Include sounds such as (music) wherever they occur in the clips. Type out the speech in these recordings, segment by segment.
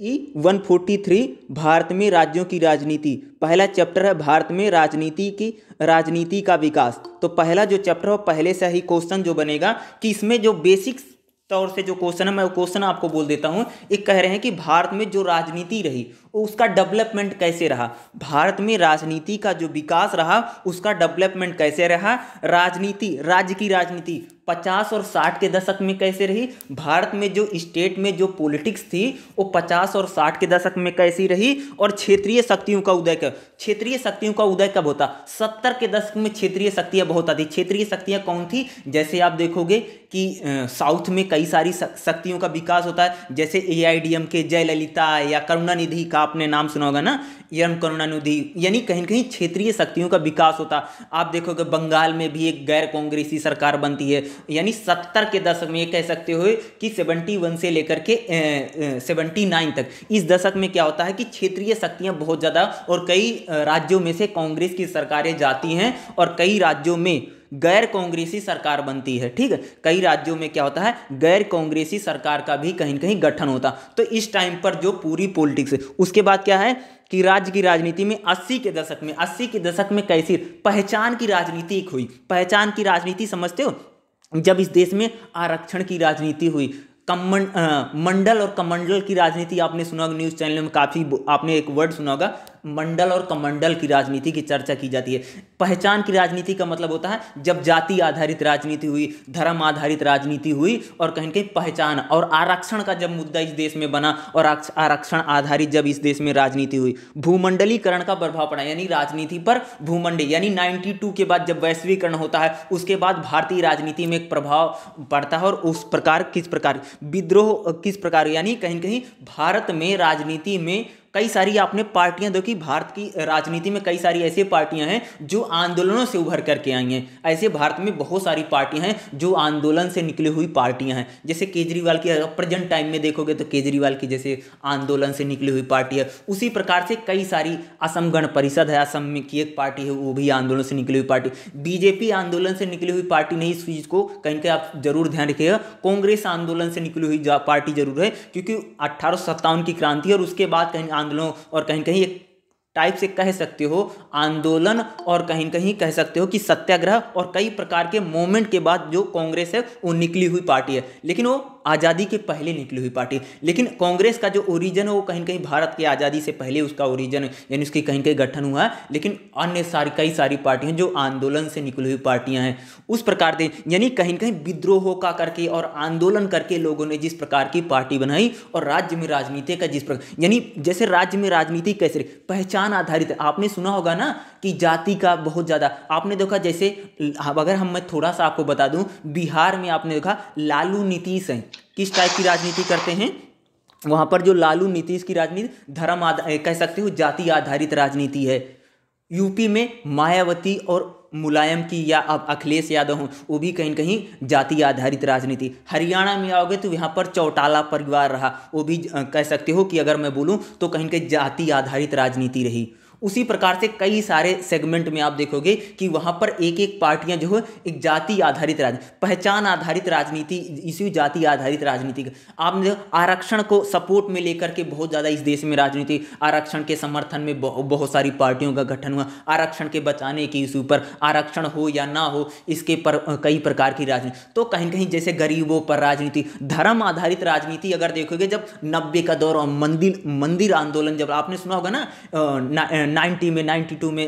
ई 143 भारत में राज्यों की राजनीति पहला चैप्टर है भारत में राजनीति की राजनीति का विकास तो पहला जो चैप्टर है पहले से ही क्वेश्चन जो बनेगा कि इसमें जो बेसिक तौर से जो क्वेश्चन है मैं वो क्वेश्चन आपको बोल देता हूँ एक कह रहे हैं कि भारत में जो राजनीति रही तो उसका डेवलपमेंट कैसे रहा भारत में राजनीति का जो विकास रहा उसका डेवलपमेंट कैसे रहा राजनीति राज्य की राजनीति 50 और 60 के दशक में कैसे रही भारत में जो स्टेट में जो पॉलिटिक्स थी वो 50 और 60 के दशक में कैसी रही और क्षेत्रीय शक्तियों का उदय कब क्षेत्रीय शक्तियों का उदय कब होता 70 के दशक में क्षेत्रीय शक्तियाँ बहुत आती क्षेत्रीय शक्तियाँ कौन थी जैसे आप देखोगे कि साउथ में कई सारी शक्तियों का विकास होता है जैसे ए के जयललिता या करुणानिधि का था आपने नाम सुना होगा ना यम करुणा निधि यानी कहीं कहीं क्षेत्रीय शक्तियों का विकास होता आप देखोगे बंगाल में भी एक गैर कांग्रेसी सरकार बनती है यानी सत्तर के दशक में ये कह सकते हो कि सेवेंटी वन से लेकर के सेवेंटी नाइन तक इस दशक में क्या होता है कि क्षेत्रीय शक्तियाँ बहुत ज़्यादा और कई राज्यों में से कांग्रेस की सरकारें जाती हैं और कई राज्यों में गैर कांग्रेसी सरकार बनती है ठीक है कई राज्यों में क्या होता है गैर कांग्रेसी सरकार का भी कहीं कहीं गठन होता तो इस टाइम पर जो पूरी पॉलिटिक्स है उसके बाद क्या है कि राज्य की राजनीति में 80 के दशक में 80 के दशक में कैसी पहचान की राजनीति हुई पहचान की राजनीति समझते हो जब इस देश में आरक्षण की राजनीति हुई कमन मंडल और कमंडल की राजनीति आपने सुना न्यूज़ चैनल में काफ़ी आपने एक वर्ड सुना होगा मंडल और कमंडल की राजनीति की चर्चा की जाती है पहचान की राजनीति का मतलब होता है जब जाति आधारित राजनीति हुई धर्म आधारित राजनीति हुई और कहीं कहीं पहचान और आरक्षण का जब मुद्दा इस देश में बना और आरक्षण आधारित जब इस देश में राजनीति हुई भूमंडलीकरण का प्रभाव पड़ा यानी राजनीति पर भूमंडल यानी 92 के बाद जब वैश्वीकरण होता है उसके बाद भारतीय राजनीति में एक प्रभाव पड़ता है और उस प्रकार किस प्रकार विद्रोह किस प्रकार यानी कहीं कहीं भारत में राजनीति में कई सारी आपने पार्टियां देखी भारत की राजनीति में कई सारी ऐसी पार्टियां हैं जो आंदोलनों से उभर करके आई हैं ऐसे भारत में बहुत सारी पार्टियां हैं जो आंदोलन से निकली हुई पार्टियां हैं जैसे केजरीवाल की प्रेजेंट टाइम में देखोगे तो केजरीवाल की जैसे आंदोलन से निकली हुई पार्टी है उसी प्रकार से कई सारी असम गण परिषद है असम में की एक पार्टी है वो भी आंदोलन से निकली हुई पार्टी बीजेपी आंदोलन से निकली हुई पार्टी नहीं इस चीज़ को कहीं कहीं आप जरूर ध्यान रखिएगा कांग्रेस आंदोलन से निकली हुई पार्टी जरूर है क्योंकि अट्ठारह की क्रांति और उसके बाद कहीं आंदोलनों और कहीं कहीं एक टाइप से कह सकते हो आंदोलन और कहीं कहीं कह सकते हो कि सत्याग्रह और कई प्रकार के मूवमेंट के बाद जो कांग्रेस है वो निकली हुई पार्टी है लेकिन वो आज़ादी के पहले निकली हुई पार्टी लेकिन कांग्रेस का जो ओरिजन है वो कहीं कहीं भारत की आज़ादी से पहले उसका ओरिजन यानी उसकी कहीं कहीं गठन हुआ है लेकिन अन्य सारी कई सारी पार्टियाँ जो आंदोलन से निकली हुई पार्टियाँ हैं उस प्रकार से यानी कहीं कहीं विद्रोह का करके और आंदोलन करके लोगों ने जिस प्रकार की पार्टी बनाई और राज्य में राजनीति का जिस प्रकार यानी जैसे राज्य में राजनीति कैसे पहचान आधारित आपने सुना होगा ना कि जाति का बहुत ज़्यादा आपने देखा जैसे अगर हम मैं थोड़ा सा आपको बता दूं बिहार में आपने देखा लालू नीतीश हैं किस टाइप की राजनीति करते हैं वहाँ पर जो लालू नीतीश की राजनीति धर्म कह सकते हो जाति आधारित राजनीति है यूपी में मायावती और मुलायम की या अब अखिलेश यादव हों वो भी कहीं कहीं जाति आधारित राजनीति हरियाणा में आओगे तो यहाँ पर चौटाला परिवार रहा वो भी कह सकते हो कि अगर मैं बोलूँ तो कहीं कहीं जाति आधारित राजनीति रही उसी प्रकार से कई सारे सेगमेंट में आप देखोगे कि वहाँ पर एक एक पार्टियाँ जो है एक जाति आधारित राजनीति पहचान आधारित राजनीति इसी जाति आधारित राजनीति आपने आरक्षण को सपोर्ट में लेकर के बहुत ज़्यादा इस देश में राजनीति आरक्षण के समर्थन में बहुत सारी पार्टियों का गठन हुआ आरक्षण के बचाने के इस पर आरक्षण हो या ना हो इसके पर कई प्रकार की राजनीति तो कहीं कहीं जैसे गरीबों पर राजनीति धर्म आधारित राजनीति अगर देखोगे जब नब्बे का दौर और मंदिर मंदिर आंदोलन जब आपने सुना होगा ना नाइन्टी में नाइन्टी टू में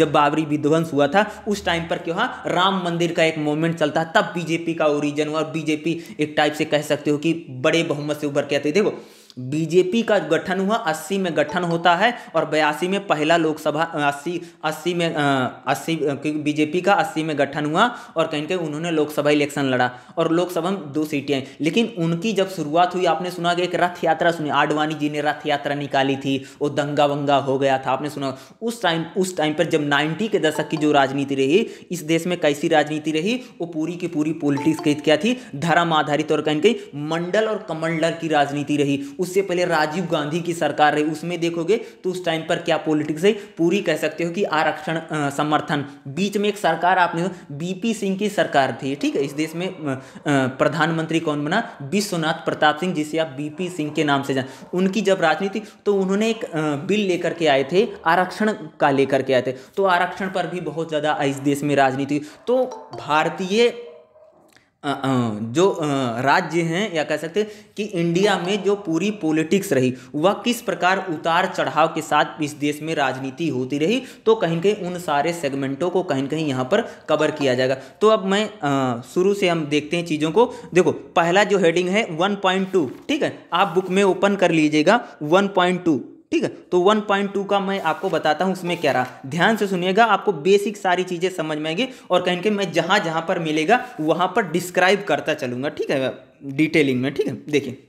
जब बाबरी विध्वंस हुआ था उस टाइम पर क्या हुआ हाँ, राम मंदिर का एक मोमेंट चलता है तब बीजेपी का ओरिजन हुआ और बीजेपी एक टाइप से कह सकते हो कि बड़े बहुमत से उभर के आते देखो बीजेपी का गठन हुआ अस्सी में गठन होता है और बयासी में पहला लोकसभा अस्सी अस्सी में अस्सी बीजेपी का अस्सी में गठन हुआ और कहीं कहीं उन्होंने लोकसभा इलेक्शन लड़ा और लोकसभा में दो सीटें आई लेकिन उनकी जब शुरुआत हुई आपने सुना कि एक रथ यात्रा सुनी आडवाणी जी ने रथ यात्रा निकाली थी वो दंगा वंगा हो गया था आपने सुना उस टाइम उस टाइम पर जब नाइन्टी के दशक की जो राजनीति रही इस देश में कैसी राजनीति रही वो पूरी की पूरी पॉलिटिक्स क्या थी धर्म आधारित और कहीं कहीं मंडल और कमंडल की राजनीति रही उससे पहले राजीव गांधी की सरकार रही उसमें देखोगे तो उस टाइम पर क्या पॉलिटिक्स है पूरी कह सकते हो कि आरक्षण समर्थन बीच में एक सरकार आपने बीपी सिंह की सरकार थी ठीक है इस देश में प्रधानमंत्री कौन बना विश्वनाथ प्रताप सिंह जिसे आप बीपी सिंह के नाम से जान उनकी जब राजनीति तो उन्होंने एक बिल लेकर के आए थे आरक्षण का लेकर के आए थे तो आरक्षण पर भी बहुत ज़्यादा इस देश में राजनीति तो भारतीय जो राज्य हैं या कह सकते हैं कि इंडिया में जो पूरी पॉलिटिक्स रही वह किस प्रकार उतार चढ़ाव के साथ इस देश में राजनीति होती रही तो कहीं कहीं उन सारे सेगमेंटों को कहीं कहीं यहाँ पर कवर किया जाएगा तो अब मैं शुरू से हम देखते हैं चीज़ों को देखो पहला जो हेडिंग है 1.2 ठीक है आप बुक में ओपन कर लीजिएगा वन ठीक है तो 1.2 का मैं आपको बताता हूँ उसमें क्या रहा ध्यान से सुनिएगा आपको बेसिक सारी चीज़ें समझ में आएगी और कहीं के मैं जहाँ जहां पर मिलेगा वहां पर डिस्क्राइब करता चलूंगा ठीक है डिटेलिंग में ठीक है देखिए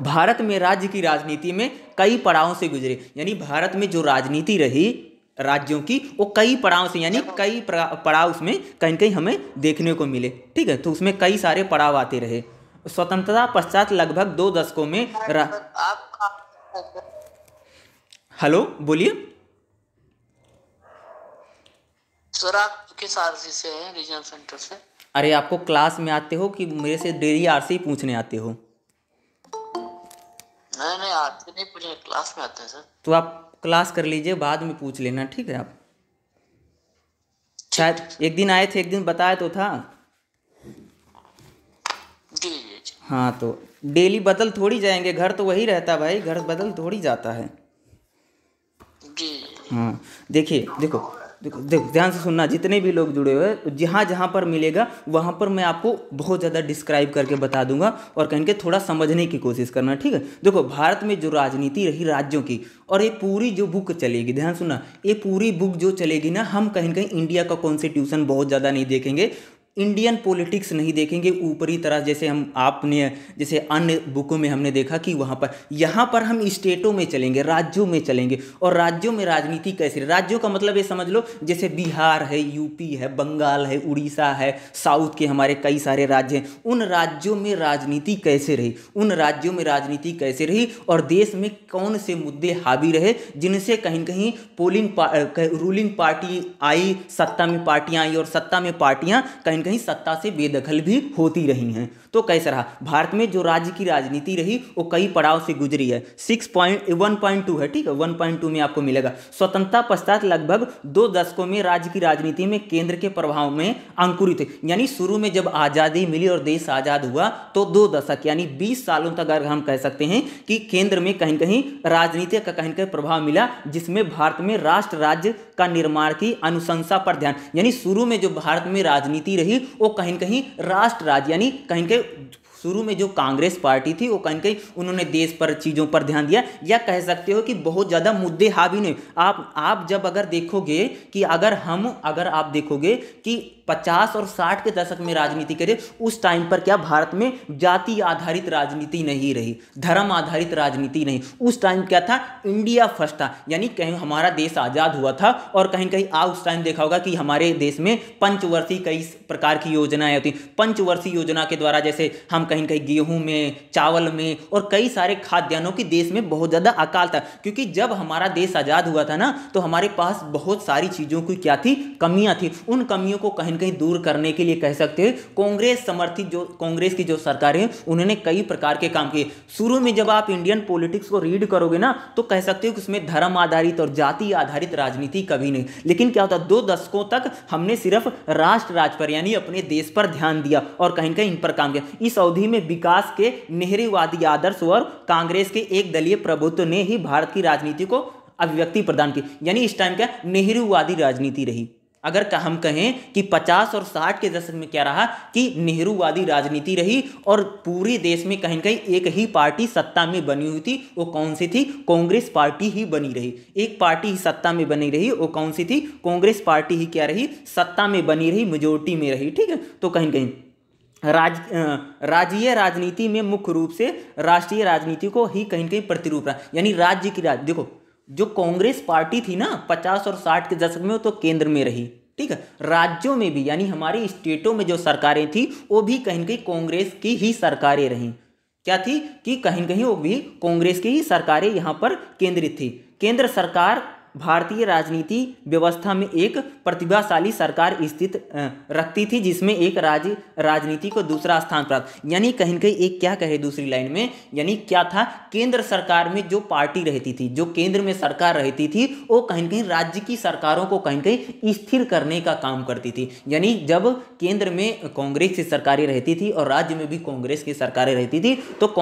भारत में राज्य की राजनीति में कई पड़ावों से गुजरे यानी भारत में जो राजनीति रही राज्यों की वो कई पड़ाव से यानी कई पड़ाव उसमें कहीं कहीं हमें देखने को मिले ठीक है तो उसमें कई सारे पड़ाव आते रहे स्वतंत्रता पश्चात लगभग दो दशकों में रा... हेलो बोलिए सर आप किस सी से हैं रीजनल सेंटर से अरे आपको क्लास में आते हो कि मेरे से डेली आरसी पूछने आते हो नहीं नहीं आरसी नहीं पूछे क्लास में आते हैं सर तो आप क्लास कर लीजिए बाद में पूछ लेना ठीक है आप शायद एक दिन आए थे एक दिन बताया तो था हाँ तो डेली बदल थोड़ी जाएंगे घर तो वही रहता भाई घर बदल थोड़ी जाता है हाँ देखिए देखो देखो देखो ध्यान से सुनना जितने भी लोग जुड़े हुए जहाँ जहाँ पर मिलेगा वहाँ पर मैं आपको बहुत ज़्यादा डिस्क्राइब करके बता दूंगा और कहीं के थोड़ा समझने की कोशिश करना ठीक है देखो भारत में जो राजनीति रही राज्यों की और ये पूरी जो बुक चलेगी ध्यान सुनना ये पूरी बुक जो चलेगी ना हम कहीं कहीं इंडिया का कॉन्स्टिट्यूशन बहुत ज़्यादा नहीं देखेंगे इंडियन पॉलिटिक्स नहीं देखेंगे ऊपरी तरह जैसे हम आपने जैसे अन्य बुकों में हमने देखा कि वहाँ पर यहाँ पर हम स्टेटों में चलेंगे राज्यों में चलेंगे और राज्यों में राजनीति कैसे राज्यों का मतलब ये समझ लो जैसे बिहार है यूपी है बंगाल है उड़ीसा है साउथ के हमारे कई सारे राज्य हैं उन राज्यों में राजनीति कैसे रही उन राज्यों में राजनीति कैसे रही और देश में कौन से मुद्दे हावी रहे जिनसे कहीं कहीं पोलिंग पा, रूलिंग पार्टी आई सत्ता में पार्टियाँ आई और सत्ता में पार्टियाँ कहीं कहीं कहीं सत्ता से बेदखल भी होती रही हैं तो कैसे रहा भारत में जो राज्य की राजनीति रही वो कई पड़ाव से गुजरी है six point one point two है ठीक है वन पॉइंट टू में आपको मिलेगा स्वतंत्रता पश्चात लगभग दो दशकों में राज्य की राजनीति में केंद्र के प्रभाव में अंकुरित यानी शुरू में जब आज़ादी मिली और देश आज़ाद हुआ तो दो दशक यानी बीस सालों तक अगर हम कह सकते हैं कि केंद्र में कहीं कहीं राजनीति का कहीं कहीं प्रभाव मिला जिसमें भारत में राष्ट्र राज्य का निर्माण की अनुशंसा पर ध्यान यानी शुरू में जो भारत में राजनीति रही थी वो कहीं कहीं राष्ट्र राज्य यानी कहीं कहीं शुरू में जो कांग्रेस पार्टी थी वो कहीं कहीं उन्होंने देश पर चीज़ों पर ध्यान दिया या कह सकते हो कि बहुत ज़्यादा मुद्दे हावी नहीं आप आप जब अगर देखोगे कि अगर हम अगर आप देखोगे कि 50 और 60 के दशक में राजनीति करे उस टाइम पर क्या भारत में जाति आधारित राजनीति नहीं रही धर्म आधारित राजनीति नहीं उस टाइम क्या था इंडिया फर्स्ट था यानी कहीं हमारा देश आज़ाद हुआ था और कहीं कहीं आ उस टाइम देखा होगा कि हमारे देश में पंचवर्षीय कई प्रकार की योजनाएं होती पंचवर्षीय योजना के द्वारा जैसे हम कहीं कहीं गेहूं में चावल में और कई सारे खाद्यान्नों की देश में बहुत ज़्यादा अकाल था क्योंकि जब हमारा देश आज़ाद हुआ था ना तो हमारे पास बहुत सारी चीज़ों की क्या थी कमियाँ थी उन कमियों को कहीं कहीं दूर करने के लिए कह सकते हैं कांग्रेस समर्थित जो कांग्रेस की जो सरकार है उन्होंने कई प्रकार के काम किए शुरू में जब आप इंडियन पॉलिटिक्स को रीड करोगे ना तो कह सकते हो कि उसमें धर्म आधारित और जाति आधारित राजनीति कभी नहीं लेकिन क्या होता दो दशकों तक हमने सिर्फ राष्ट्र राज पर यानी अपने देश पर ध्यान दिया और कहीं कहीं इन पर काम किया इस अवधि में विकास के नेहरूवादी आदर्श और कांग्रेस के एक दलीय प्रभुत्व ने ही भारत की राजनीति को अभिव्यक्ति प्रदान की यानी इस टाइम क्या नेहरूवादी राजनीति रही अगर हम कहें कि 50 और 60 के दशक में क्या रहा कि नेहरूवादी राजनीति रही और पूरे देश में कहीं कहीं एक ही पार्टी सत्ता में बनी हुई थी वो कौन सी थी कांग्रेस पार्टी ही बनी रही एक पार्टी ही सत्ता में बनी रही वो कौन सी थी कांग्रेस पार्टी ही क्या रही सत्ता में बनी रही मेजोरिटी में रही ठीक है तो कहीं कहीं राज राज्य राजनीति में मुख्य रूप से राष्ट्रीय राजनीति को ही कहीं कहीं प्रतिरूप रहा यानी राज्य की राज देखो जो कांग्रेस पार्टी थी ना पचास और साठ के दशक में वो तो केंद्र में रही ठीक है राज्यों में भी यानी हमारे स्टेटों में जो सरकारें थी वो भी कहीं कहीं कांग्रेस की ही सरकारें रहीं क्या थी कि कहीं कहीं वो भी कांग्रेस की ही सरकारें यहाँ पर केंद्रित थी केंद्र सरकार भारतीय राजनीति व्यवस्था में एक प्रतिभाशाली सरकार स्थित रखती थी जिसमें एक राज्य राजनीति को दूसरा स्थान प्राप्त यानी कहीं कहीं एक क्या कहे दूसरी लाइन में यानी क्या था केंद्र सरकार में जो पार्टी रहती थी जो केंद्र में सरकार रहती थी वो कहीं कहीं राज्य की सरकारों को कहीं कहीं स्थिर करने का काम करती थी यानी जब केंद्र में कांग्रेस की सरकारें रहती थी और राज्य में भी कांग्रेस की सरकारें रहती थी तो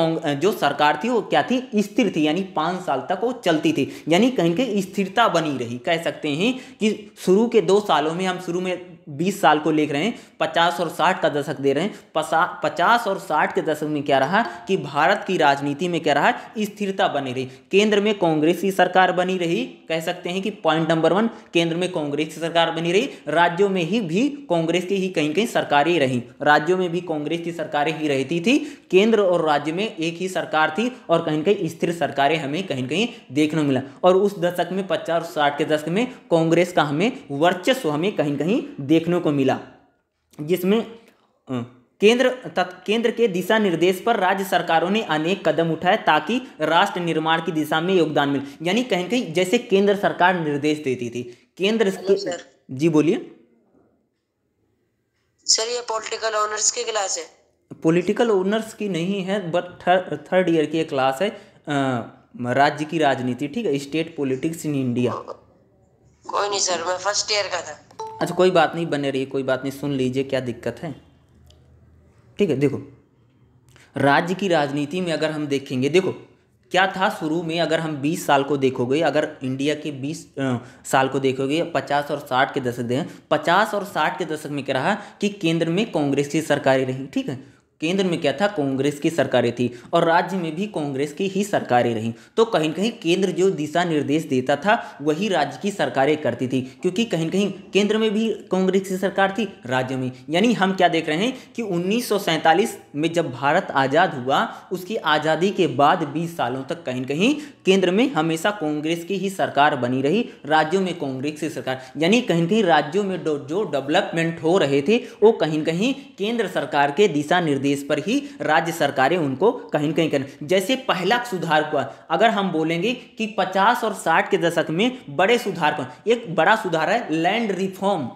जो सरकार थी वो क्या थी स्थिर थी यानी पाँच साल तक वो चलती थी यानी कहीं कहीं स्थिरता स्थिरता बनी रही कह सकते हैं कि शुरू के दो सालों में हम शुरू में बीस साल को लेख रहे हैं पचास और साठ का दशक दे रहे हैं पचास और साठ के दशक में क्या रहा कि भारत की राजनीति में क्या रहा स्थिरता बनी रही केंद्र में कांग्रेस की सरकार बनी रही कह सकते हैं कि पॉइंट नंबर वन केंद्र में कांग्रेस की सरकार बनी रही राज्यों में ही भी कांग्रेस की ही कहीं कहीं सरकारें रहीं राज्यों में भी कांग्रेस की सरकारें ही रहती थी केंद्र और राज्य में एक ही सरकार थी और कहीं कहीं स्थिर सरकारें हमें कहीं कहीं देखने को मिला और उस दशक में पचास और साठ के दशक में कांग्रेस का हमें वर्चस्व हमें कहीं कहीं देख देखने को मिला जिसमें केंद्र तत् केंद्र के दिशा निर्देश पर राज्य सरकारों ने अनेक कदम उठाए ताकि राष्ट्र निर्माण की दिशा में योगदान मिले यानी कहीं कहीं जैसे केंद्र सरकार निर्देश देती थी केंद्र के... जी बोलिए सर ये पॉलिटिकल ऑनर्स की क्लास है पॉलिटिकल ऑनर्स की नहीं है बट थर, थर्ड ईयर की एक क्लास है राज्य की राजनीति ठीक है स्टेट पॉलिटिक्स इन इंडिया कोई नहीं सर मैं फर्स्ट ईयर का था अच्छा कोई बात नहीं बने रही कोई बात नहीं सुन लीजिए क्या दिक्कत है ठीक है देखो राज्य की राजनीति में अगर हम देखेंगे देखो क्या था शुरू में अगर हम 20 साल को देखोगे अगर इंडिया के 20 साल को देखोगे 50 और 60 के दशक दें 50 और 60 के दशक में क्या रहा कि केंद्र में कांग्रेस की सरकारें रही ठीक है केंद्र में क्या था कांग्रेस की सरकारें थी और राज्य में भी कांग्रेस की ही सरकारें रहीं तो कहीं कहीं केंद्र जो दिशा निर्देश देता था वही राज्य की सरकारें करती थी क्योंकि कहीं न कहीं केंद्र में भी कांग्रेस की सरकार थी राज्य में यानी हम क्या देख रहे हैं कि उन्नीस में जब भारत आज़ाद हुआ उसकी आज़ादी के बाद बीस सालों तक कहीं कहीं केंद्र में हमेशा कांग्रेस की ही सरकार बनी रही राज्यों में कांग्रेस की सरकार यानी कहीं कहीं राज्यों में जो डेवलपमेंट हो रहे थे वो कहीं कहीं केंद्र सरकार के दिशा निर्देश पर ही राज्य सरकारें उनको कहीं कहीं कर जैसे पहला सुधार हुआ अगर हम बोलेंगे कि पचास और साठ के दशक में बड़े सुधार एक बड़ा सुधार है लैंड रिफॉर्म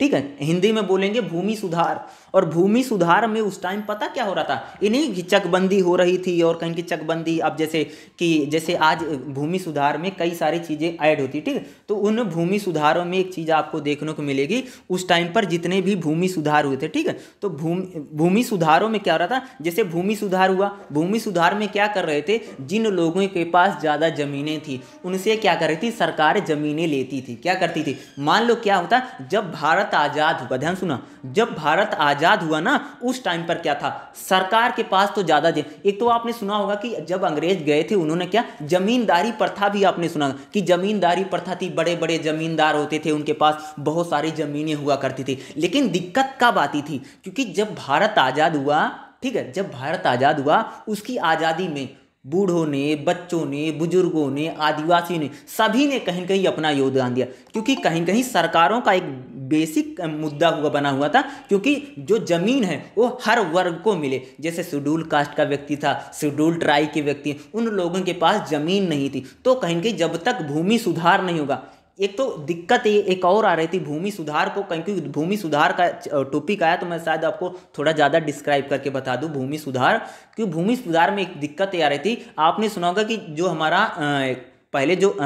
ठीक है हिंदी में बोलेंगे भूमि सुधार और भूमि सुधार में उस टाइम पता क्या हो रहा था इन्हीं की चकबंदी हो रही थी और कहीं की चकबंदी अब जैसे कि जैसे आज भूमि सुधार में कई सारी चीज़ें ऐड होती ठीक है तो उन भूमि सुधारों में एक चीज़ आपको देखने को मिलेगी उस टाइम पर जितने भी भूमि सुधार हुए थे ठीक है तो भूमि भूमि सुधारों में क्या हो रहा था जैसे भूमि सुधार हुआ भूमि सुधार में क्या कर रहे थे जिन लोगों के पास ज़्यादा ज़मीनें थी उनसे क्या कर रही थी सरकार ज़मीनें लेती थी क्या करती थी मान लो क्या होता जब भारत भारत आज़ाद हुआ ध्यान सुना जब भारत आज़ाद हुआ ना उस टाइम पर क्या था सरकार के पास तो ज़्यादा एक तो आपने सुना होगा कि जब अंग्रेज गए थे उन्होंने क्या जमींदारी प्रथा भी आपने सुना कि जमींदारी प्रथा थी बड़े बड़े जमींदार होते थे उनके पास बहुत सारी ज़मीनें हुआ करती थी लेकिन दिक्कत कब आती थी क्योंकि जब भारत आज़ाद हुआ ठीक है जब भारत आज़ाद हुआ उसकी आज़ादी में बूढ़ों ने बच्चों ने बुजुर्गों ने आदिवासियों ने सभी ने कहीं कहीं अपना योगदान दिया क्योंकि कहीं कहीं सरकारों का एक बेसिक मुद्दा हुआ बना हुआ था क्योंकि जो ज़मीन है वो हर वर्ग को मिले जैसे शेड्यूल कास्ट का व्यक्ति था शेड्यूल ट्राई के व्यक्ति उन लोगों के पास ज़मीन नहीं थी तो कहीं कहीं जब तक भूमि सुधार नहीं होगा एक तो दिक्कत एक और आ रही थी भूमि सुधार को क्योंकि भूमि सुधार का टॉपिक आया तो मैं शायद आपको थोड़ा ज़्यादा डिस्क्राइब करके बता दूं भूमि सुधार क्योंकि भूमि सुधार में एक दिक्कत ये आ रही थी आपने सुना होगा कि जो हमारा पहले जो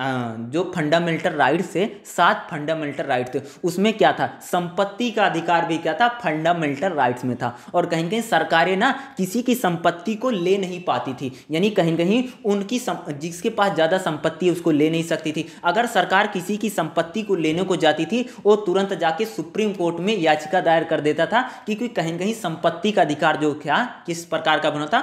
जो फंडामेंटल राइट्स थे सात फंडामेंटल राइट थे उसमें क्या था संपत्ति का अधिकार भी क्या था फंडामेंटल राइट्स में था और कहीं कहीं सरकारें ना किसी की संपत्ति को ले नहीं पाती थी यानी कहीं कहीं उनकी सम, जिसके पास ज़्यादा संपत्ति उसको ले नहीं सकती थी अगर सरकार किसी की संपत्ति को लेने को जाती थी वो तुरंत जाके सुप्रीम कोर्ट में याचिका दायर कर देता था कि कहीं कहीं संपत्ति का अधिकार जो क्या किस प्रकार का बना था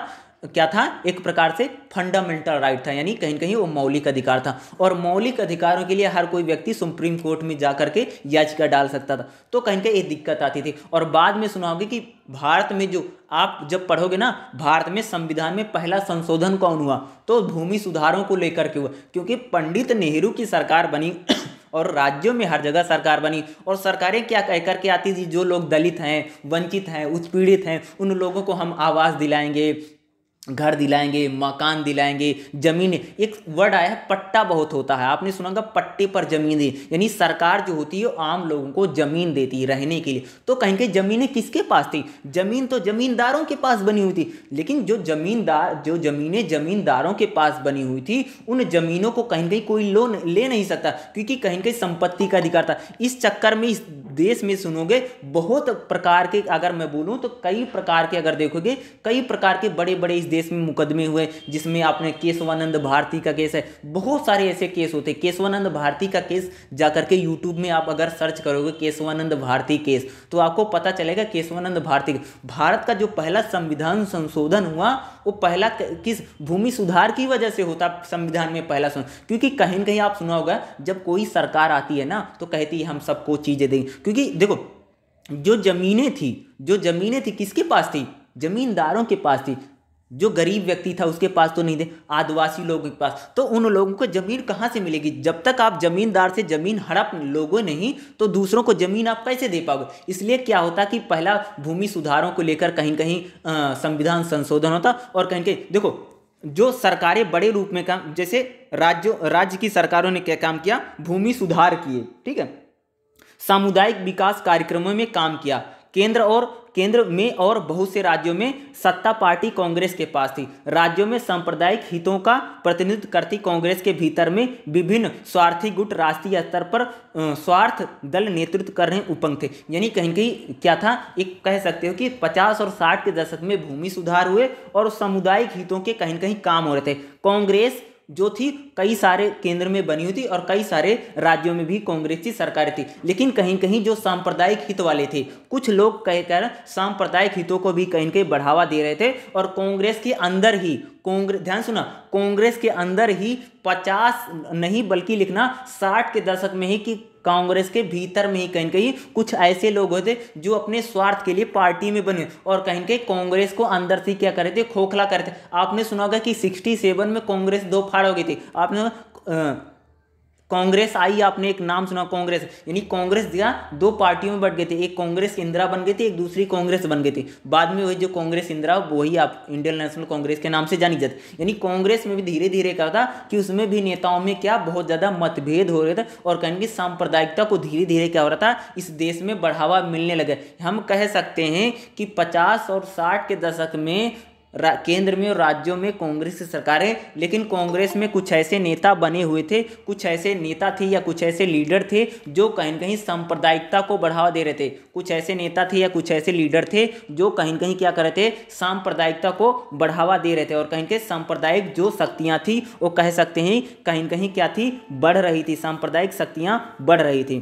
क्या था एक प्रकार से फंडामेंटल राइट था यानी कहीं कहीं वो मौलिक अधिकार था और मौलिक अधिकारों के लिए हर कोई व्यक्ति सुप्रीम कोर्ट में जा करके याचिका डाल सकता था तो कहीं कहीं ये दिक्कत आती थी और बाद में सुना कि भारत में जो आप जब पढ़ोगे ना भारत में संविधान में पहला संशोधन कौन हुआ तो भूमि सुधारों को लेकर के हुआ क्योंकि पंडित नेहरू की सरकार बनी (clears throat) और राज्यों में हर जगह सरकार बनी और सरकारें क्या कह करके आती थी जो लोग दलित हैं वंचित हैं उत्पीड़ित हैं उन लोगों को हम आवाज़ दिलाएंगे घर दिलाएंगे मकान दिलाएंगे जमीन एक वर्ड आया है पट्टा बहुत होता है आपने सुना होगा पट्टे पर जमीन यानी सरकार जो होती है आम लोगों को जमीन देती है रहने के लिए तो कहेंगे जमीनें किसके पास थी जमीन तो जमींदारों के पास बनी हुई थी लेकिन जो जमींदार जो जमीनें जमींदारों के पास बनी हुई थी उन जमीनों को कहीं कहीं कोई लोन ले नहीं सकता क्योंकि कहीं कहीं संपत्ति का अधिकार था इस चक्कर में इस देश में सुनोगे बहुत प्रकार के अगर मैं बोलूँ तो कई प्रकार के अगर देखोगे कई प्रकार के बड़े बड़े इस देश में मुकदमे हुए जिसमें आपने केशवानंद भारती का केस है बहुत सारे ऐसे केस होते हैं केशवानंद भारती का केस जाकर के यूट्यूब में आप अगर सर्च करोगे केशवानंद भारती केस तो आपको पता चलेगा केशवानंद भारती भारत का जो पहला संविधान संशोधन हुआ वो पहला किस भूमि सुधार की वजह से होता संविधान में पहला क्योंकि कहीं कहीं आप सुना होगा जब कोई सरकार आती है ना तो कहती है हम सबको चीज़ें देंगे क्योंकि देखो जो ज़मीनें थी जो ज़मीनें थी किसके पास थी जमींदारों के पास थी जो गरीब व्यक्ति था उसके पास तो नहीं थे आदिवासी लोगों के पास तो उन लोगों को ज़मीन कहाँ से मिलेगी जब तक आप ज़मींदार से ज़मीन हड़प लोगे नहीं तो दूसरों को ज़मीन आप कैसे दे पाओगे इसलिए क्या होता कि पहला भूमि सुधारों को लेकर कहीं कहीं संविधान संशोधन होता और कहीं कहीं देखो जो सरकारें बड़े रूप में काम जैसे राज्यों राज्य की सरकारों ने क्या काम किया भूमि सुधार किए ठीक है सामुदायिक विकास कार्यक्रमों में काम किया केंद्र और केंद्र में और बहुत से राज्यों में सत्ता पार्टी कांग्रेस के पास थी राज्यों में सांप्रदायिक हितों का प्रतिनिधित्व करती कांग्रेस के भीतर में विभिन्न स्वार्थी गुट राष्ट्रीय स्तर पर स्वार्थ दल नेतृत्व कर रहे उपंग थे यानी कहीं कहीं क्या था एक कह सकते हो कि पचास और साठ के दशक में भूमि सुधार हुए और सामुदायिक हितों के कहीं कहीं काम हो रहे थे कांग्रेस जो थी कई सारे केंद्र में बनी हुई थी और कई सारे राज्यों में भी कांग्रेस की सरकारें थी लेकिन कहीं कहीं जो सांप्रदायिक हित वाले थे कुछ लोग कहकर सांप्रदायिक हितों को भी कहीं कहीं बढ़ावा दे रहे थे और कांग्रेस के अंदर ही कांग्रेस ध्यान सुना कांग्रेस के अंदर ही 50 नहीं बल्कि लिखना 60 के दशक में ही कि कांग्रेस के भीतर में ही कहीं कहीं कुछ ऐसे लोग होते जो अपने स्वार्थ के लिए पार्टी में बने और कहीं कहीं कांग्रेस को अंदर से क्या करे थे खोखला करे थे आपने सुना होगा कि 67 में कांग्रेस दो फाड़ हो गई थी आपने आ, कांग्रेस आई आपने एक नाम सुना कांग्रेस यानी कांग्रेस दिया दो पार्टियों में बट गए थे एक कांग्रेस इंदिरा बन गई थी एक दूसरी कांग्रेस बन गई थी बाद में वही जो कांग्रेस इंदिरा वही आप इंडियन नेशनल कांग्रेस के नाम से जानी जाती यानी कांग्रेस में भी धीरे धीरे क्या था कि उसमें भी नेताओं में क्या बहुत ज़्यादा मतभेद हो रहे थे और कहेंगे सांप्रदायिकता को धीरे धीरे क्या हो रहा था इस देश में बढ़ावा मिलने लगा हम कह सकते हैं कि पचास और साठ के दशक में केंद्र में और राज्यों में कांग्रेस की सरकारें लेकिन कांग्रेस में कुछ ऐसे नेता बने हुए थे कुछ ऐसे नेता थे या कुछ ऐसे लीडर थे जो कहीं कहीं सांप्रदायिकता को बढ़ावा दे रहे थे कुछ ऐसे नेता थे या कुछ ऐसे लीडर थे जो कहीं कहीं क्या कर रहे थे सांप्रदायिकता को बढ़ावा दे रहे थे और कहीं कहीं सांप्रदायिक जो शक्तियाँ थी वो कह सकते हैं कहीं कहीं क्या थी बढ़ रही थी सांप्रदायिक शक्तियाँ बढ़ रही थी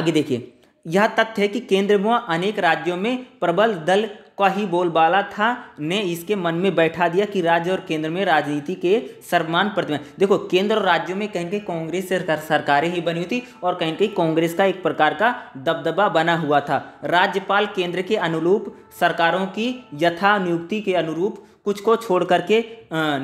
आगे देखिए यह तथ्य है कि केंद्र व अनेक राज्यों में प्रबल दल का ही बोलबाला था ने इसके मन में बैठा दिया कि राज्य और केंद्र में राजनीति के सर्वमान प्रतिमा देखो केंद्र और राज्यों में कहीं कहीं कांग्रेस सरकारें ही बनी हुई थी और कहीं कहीं कांग्रेस का एक प्रकार का दबदबा बना हुआ था राज्यपाल केंद्र के अनुरूप सरकारों की यथा नियुक्ति के अनुरूप कुछ को छोड़ करके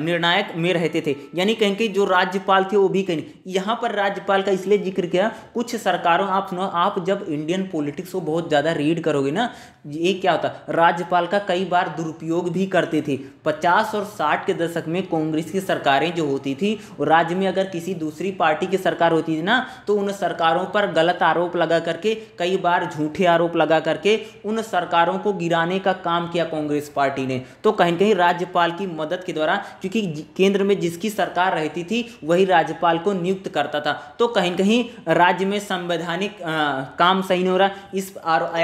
निर्णायक में रहते थे यानी कहीं कहीं जो राज्यपाल थे वो भी कहीं यहाँ पर राज्यपाल का इसलिए जिक्र किया कुछ सरकारों आप सुनो आप जब इंडियन पॉलिटिक्स को बहुत ज़्यादा रीड करोगे ना ये क्या होता राज्यपाल का कई बार दुरुपयोग भी करते थे पचास और साठ के दशक में कांग्रेस की सरकारें जो होती थी राज्य में अगर किसी दूसरी पार्टी की सरकार होती थी ना तो उन सरकारों पर गलत आरोप लगा करके कई बार झूठे आरोप लगा करके उन सरकारों को गिराने का काम किया कांग्रेस पार्टी ने तो कहीं कहीं राज्यपाल की मदद के द्वारा क्योंकि केंद्र में जिसकी सरकार रहती थी वही राज्यपाल को नियुक्त करता था तो कहीं कहीं राज्य में संवैधानिक काम सही नहीं हो रहा इस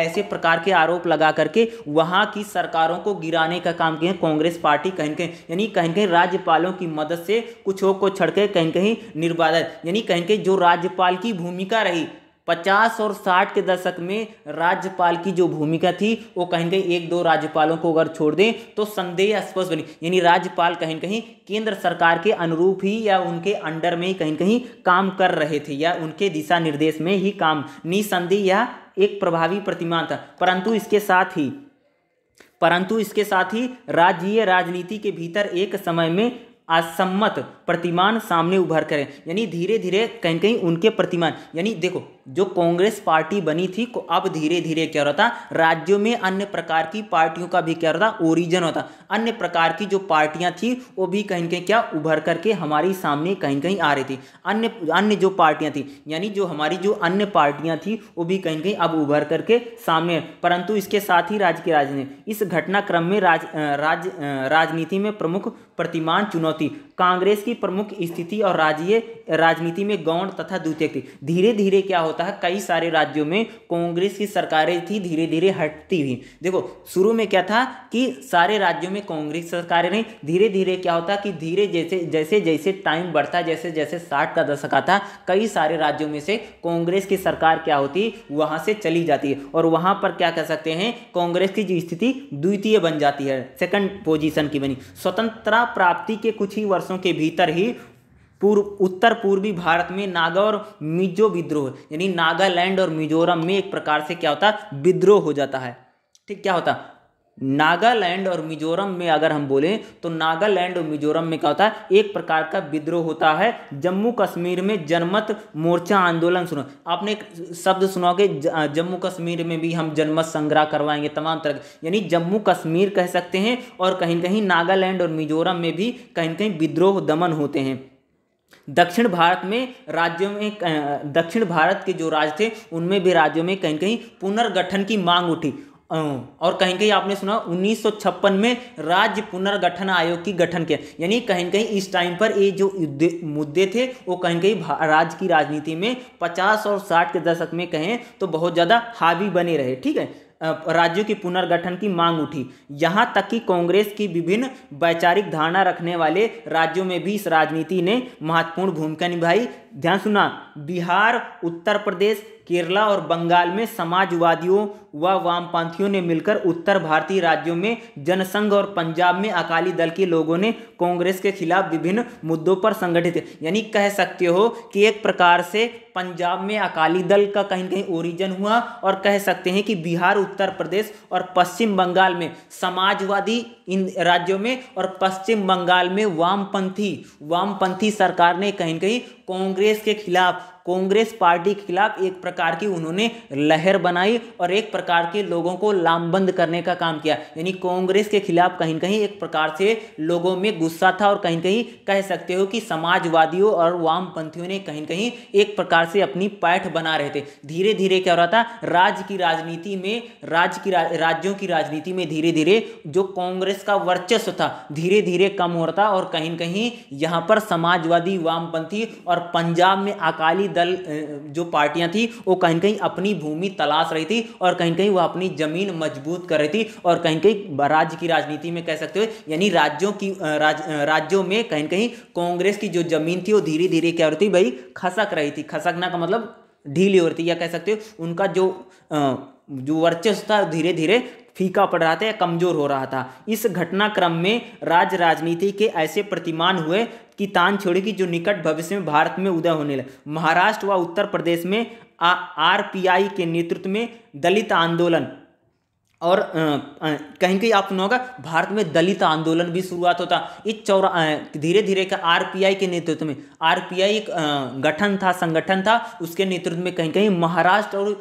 ऐसे प्रकार के आरोप लगा करके वहाँ की सरकारों को गिराने का काम किया कांग्रेस पार्टी कहीं कहीं यानी कहीं कहीं राज्यपालों की मदद से कुछ को छड़ के कहीं कहीं निर्बाधित यानी कहीं कहीं जो राज्यपाल की भूमिका रही 50 और 60 के दशक में राज्यपाल की जो भूमिका थी वो कहीं कहीं एक दो राज्यपालों को अगर छोड़ दें तो संदेह स्पष्ट बनी यानी राज्यपाल कहीं कहीं केंद्र सरकार के अनुरूप ही या उनके अंडर में ही कहीं कहीं काम कर रहे थे या उनके दिशा निर्देश में ही काम निसंदेह यह एक प्रभावी प्रतिमान था परंतु इसके साथ ही परंतु इसके साथ ही राज्य राजनीति के भीतर एक समय में असम्मत प्रतिमान सामने उभर करें यानी धीरे धीरे कहीं कहीं उनके प्रतिमान यानी देखो जो कांग्रेस पार्टी बनी थी को अब धीरे धीरे क्या होता राज्यों में अन्य प्रकार की पार्टियों का भी क्या होता ओरिजन होता अन्य प्रकार की जो पार्टियां थी वो भी कहीं कहीं क्या उभर करके हमारी सामने कहीं कहीं आ रही थी अन्य अन्य जो पार्टियां थी यानी जो हमारी जो अन्य पार्टियां थी वो भी कहीं कहीं अब उभर करके सामने परंतु इसके साथ ही राज्य की राजनीति इस घटनाक्रम में राज, राजनीति में प्रमुख प्रतिमान चुनौती noti कांग्रेस की प्रमुख स्थिति और राज्य राजनीति में गौण तथा द्वितीय थी धीरे धीरे क्या होता है कई सारे राज्यों में कांग्रेस की सरकारें थी धीरे धीरे हटती हुई देखो शुरू में क्या था कि सारे राज्यों में कांग्रेस सरकारें नहीं धीरे धीरे क्या होता कि धीरे जैसे जैसे जैसे टाइम बढ़ता जैसे जैसे साठ का दशक आता कई सारे राज्यों में से कांग्रेस की सरकार क्या होती वहाँ से चली जाती है और वहाँ पर क्या कह सकते हैं कांग्रेस की स्थिति द्वितीय बन जाती है सेकंड पोजीशन की बनी स्वतंत्रता प्राप्ति के कुछ ही वर्ष वर्षों के भीतर ही पूर्व उत्तर पूर्वी भारत में नागा और मिजो विद्रोह यानी नागालैंड और मिजोरम में एक प्रकार से क्या होता विद्रोह हो जाता है ठीक क्या होता नागालैंड और मिजोरम में अगर हम बोलें तो नागालैंड और मिजोरम में क्या होता है एक प्रकार का विद्रोह होता है जम्मू कश्मीर में जनमत मोर्चा आंदोलन सुनो आपने एक शब्द सुना के जम्मू कश्मीर में भी हम जनमत संग्रह करवाएंगे तमाम तरह यानी जम्मू कश्मीर कह सकते हैं और कहीं कहीं नागालैंड और मिजोरम में भी कहीं कहीं विद्रोह दमन होते हैं दक्षिण भारत में राज्यों में दक्षिण भारत के जो राज्य थे उनमें भी राज्यों में कहीं कहीं पुनर्गठन की मांग उठी और कहीं कहीं आपने सुना 1956 में राज्य पुनर्गठन आयोग की गठन किया यानी कहीं कहीं इस टाइम पर ये जो मुद्दे थे वो कहीं कहीं राज्य की राजनीति में 50 और 60 के दशक में कहें तो बहुत ज़्यादा हावी बने रहे ठीक है राज्यों की पुनर्गठन की मांग उठी यहाँ तक कि कांग्रेस की विभिन्न वैचारिक धारणा रखने वाले राज्यों में भी इस राजनीति ने महत्वपूर्ण भूमिका निभाई ध्यान सुना बिहार उत्तर प्रदेश केरला और बंगाल में समाजवादियों व वामपंथियों ने मिलकर उत्तर भारतीय राज्यों में जनसंघ और पंजाब में अकाली दल के लोगों ने कांग्रेस के खिलाफ विभिन्न मुद्दों पर संगठित यानी कह सकते हो कि एक प्रकार से पंजाब में अकाली दल का कहीं कहीं ओरिजन हुआ और कह सकते हैं कि बिहार उत्तर प्रदेश और पश्चिम बंगाल में समाजवादी इन राज्यों में और पश्चिम बंगाल में वामपंथी वामपंथी सरकार ने कहीं कहीं कांग्रेस के खिलाफ कांग्रेस पार्टी के खिलाफ एक प्रकार की उन्होंने लहर बनाई और एक प्रकार के लोगों को लामबंद करने का काम किया यानी कांग्रेस के खिलाफ कहीं कहीं एक प्रकार से लोगों में गुस्सा था और कहीं कहीं कह सकते हो कि समाजवादियों और वामपंथियों ने कहीं कहीं एक प्रकार से अपनी पैठ बना रहे थे धीरे धीरे क्या हो रहा था राज्य की राजनीति में राज्य की रा, राज्यों की राजनीति में धीरे धीरे जो कांग्रेस का वर्चस्व था धीरे धीरे कम हो रहा था और कहीं कहीं यहाँ पर समाजवादी वामपंथी और पंजाब में अकाली दल जो पार्टियां थी वो कहीं कहीं अपनी भूमि तलाश रही थी और कहीं कहीं वो अपनी जमीन मजबूत कर रही थी और कहीं कहीं राज्य की राजनीति में कह सकते हो यानी राज्यों की राज, राज्यों में कहीं कहीं कांग्रेस की जो जमीन थी वो धीरे धीरे क्या होती भाई खसक रही थी खसकना का मतलब ढीली हो रही थी या कह सकते हो उनका जो जो वर्चस्व था धीरे धीरे फीका पड़ रहा था या कमजोर हो रहा था इस घटनाक्रम में राज राजनीति के ऐसे प्रतिमान हुए कि तान छोड़ेगी की जो निकट भविष्य में भारत में उदय होने लगे महाराष्ट्र व उत्तर प्रदेश में आर के नेतृत्व में दलित आंदोलन और कहीं कहीं आप होगा भारत में दलित आंदोलन भी शुरुआत होता इस चौरा धीरे धीरे का आरपीआई के नेतृत्व में आरपीआई एक गठन था संगठन था उसके नेतृत्व में कहीं कहीं महाराष्ट्र और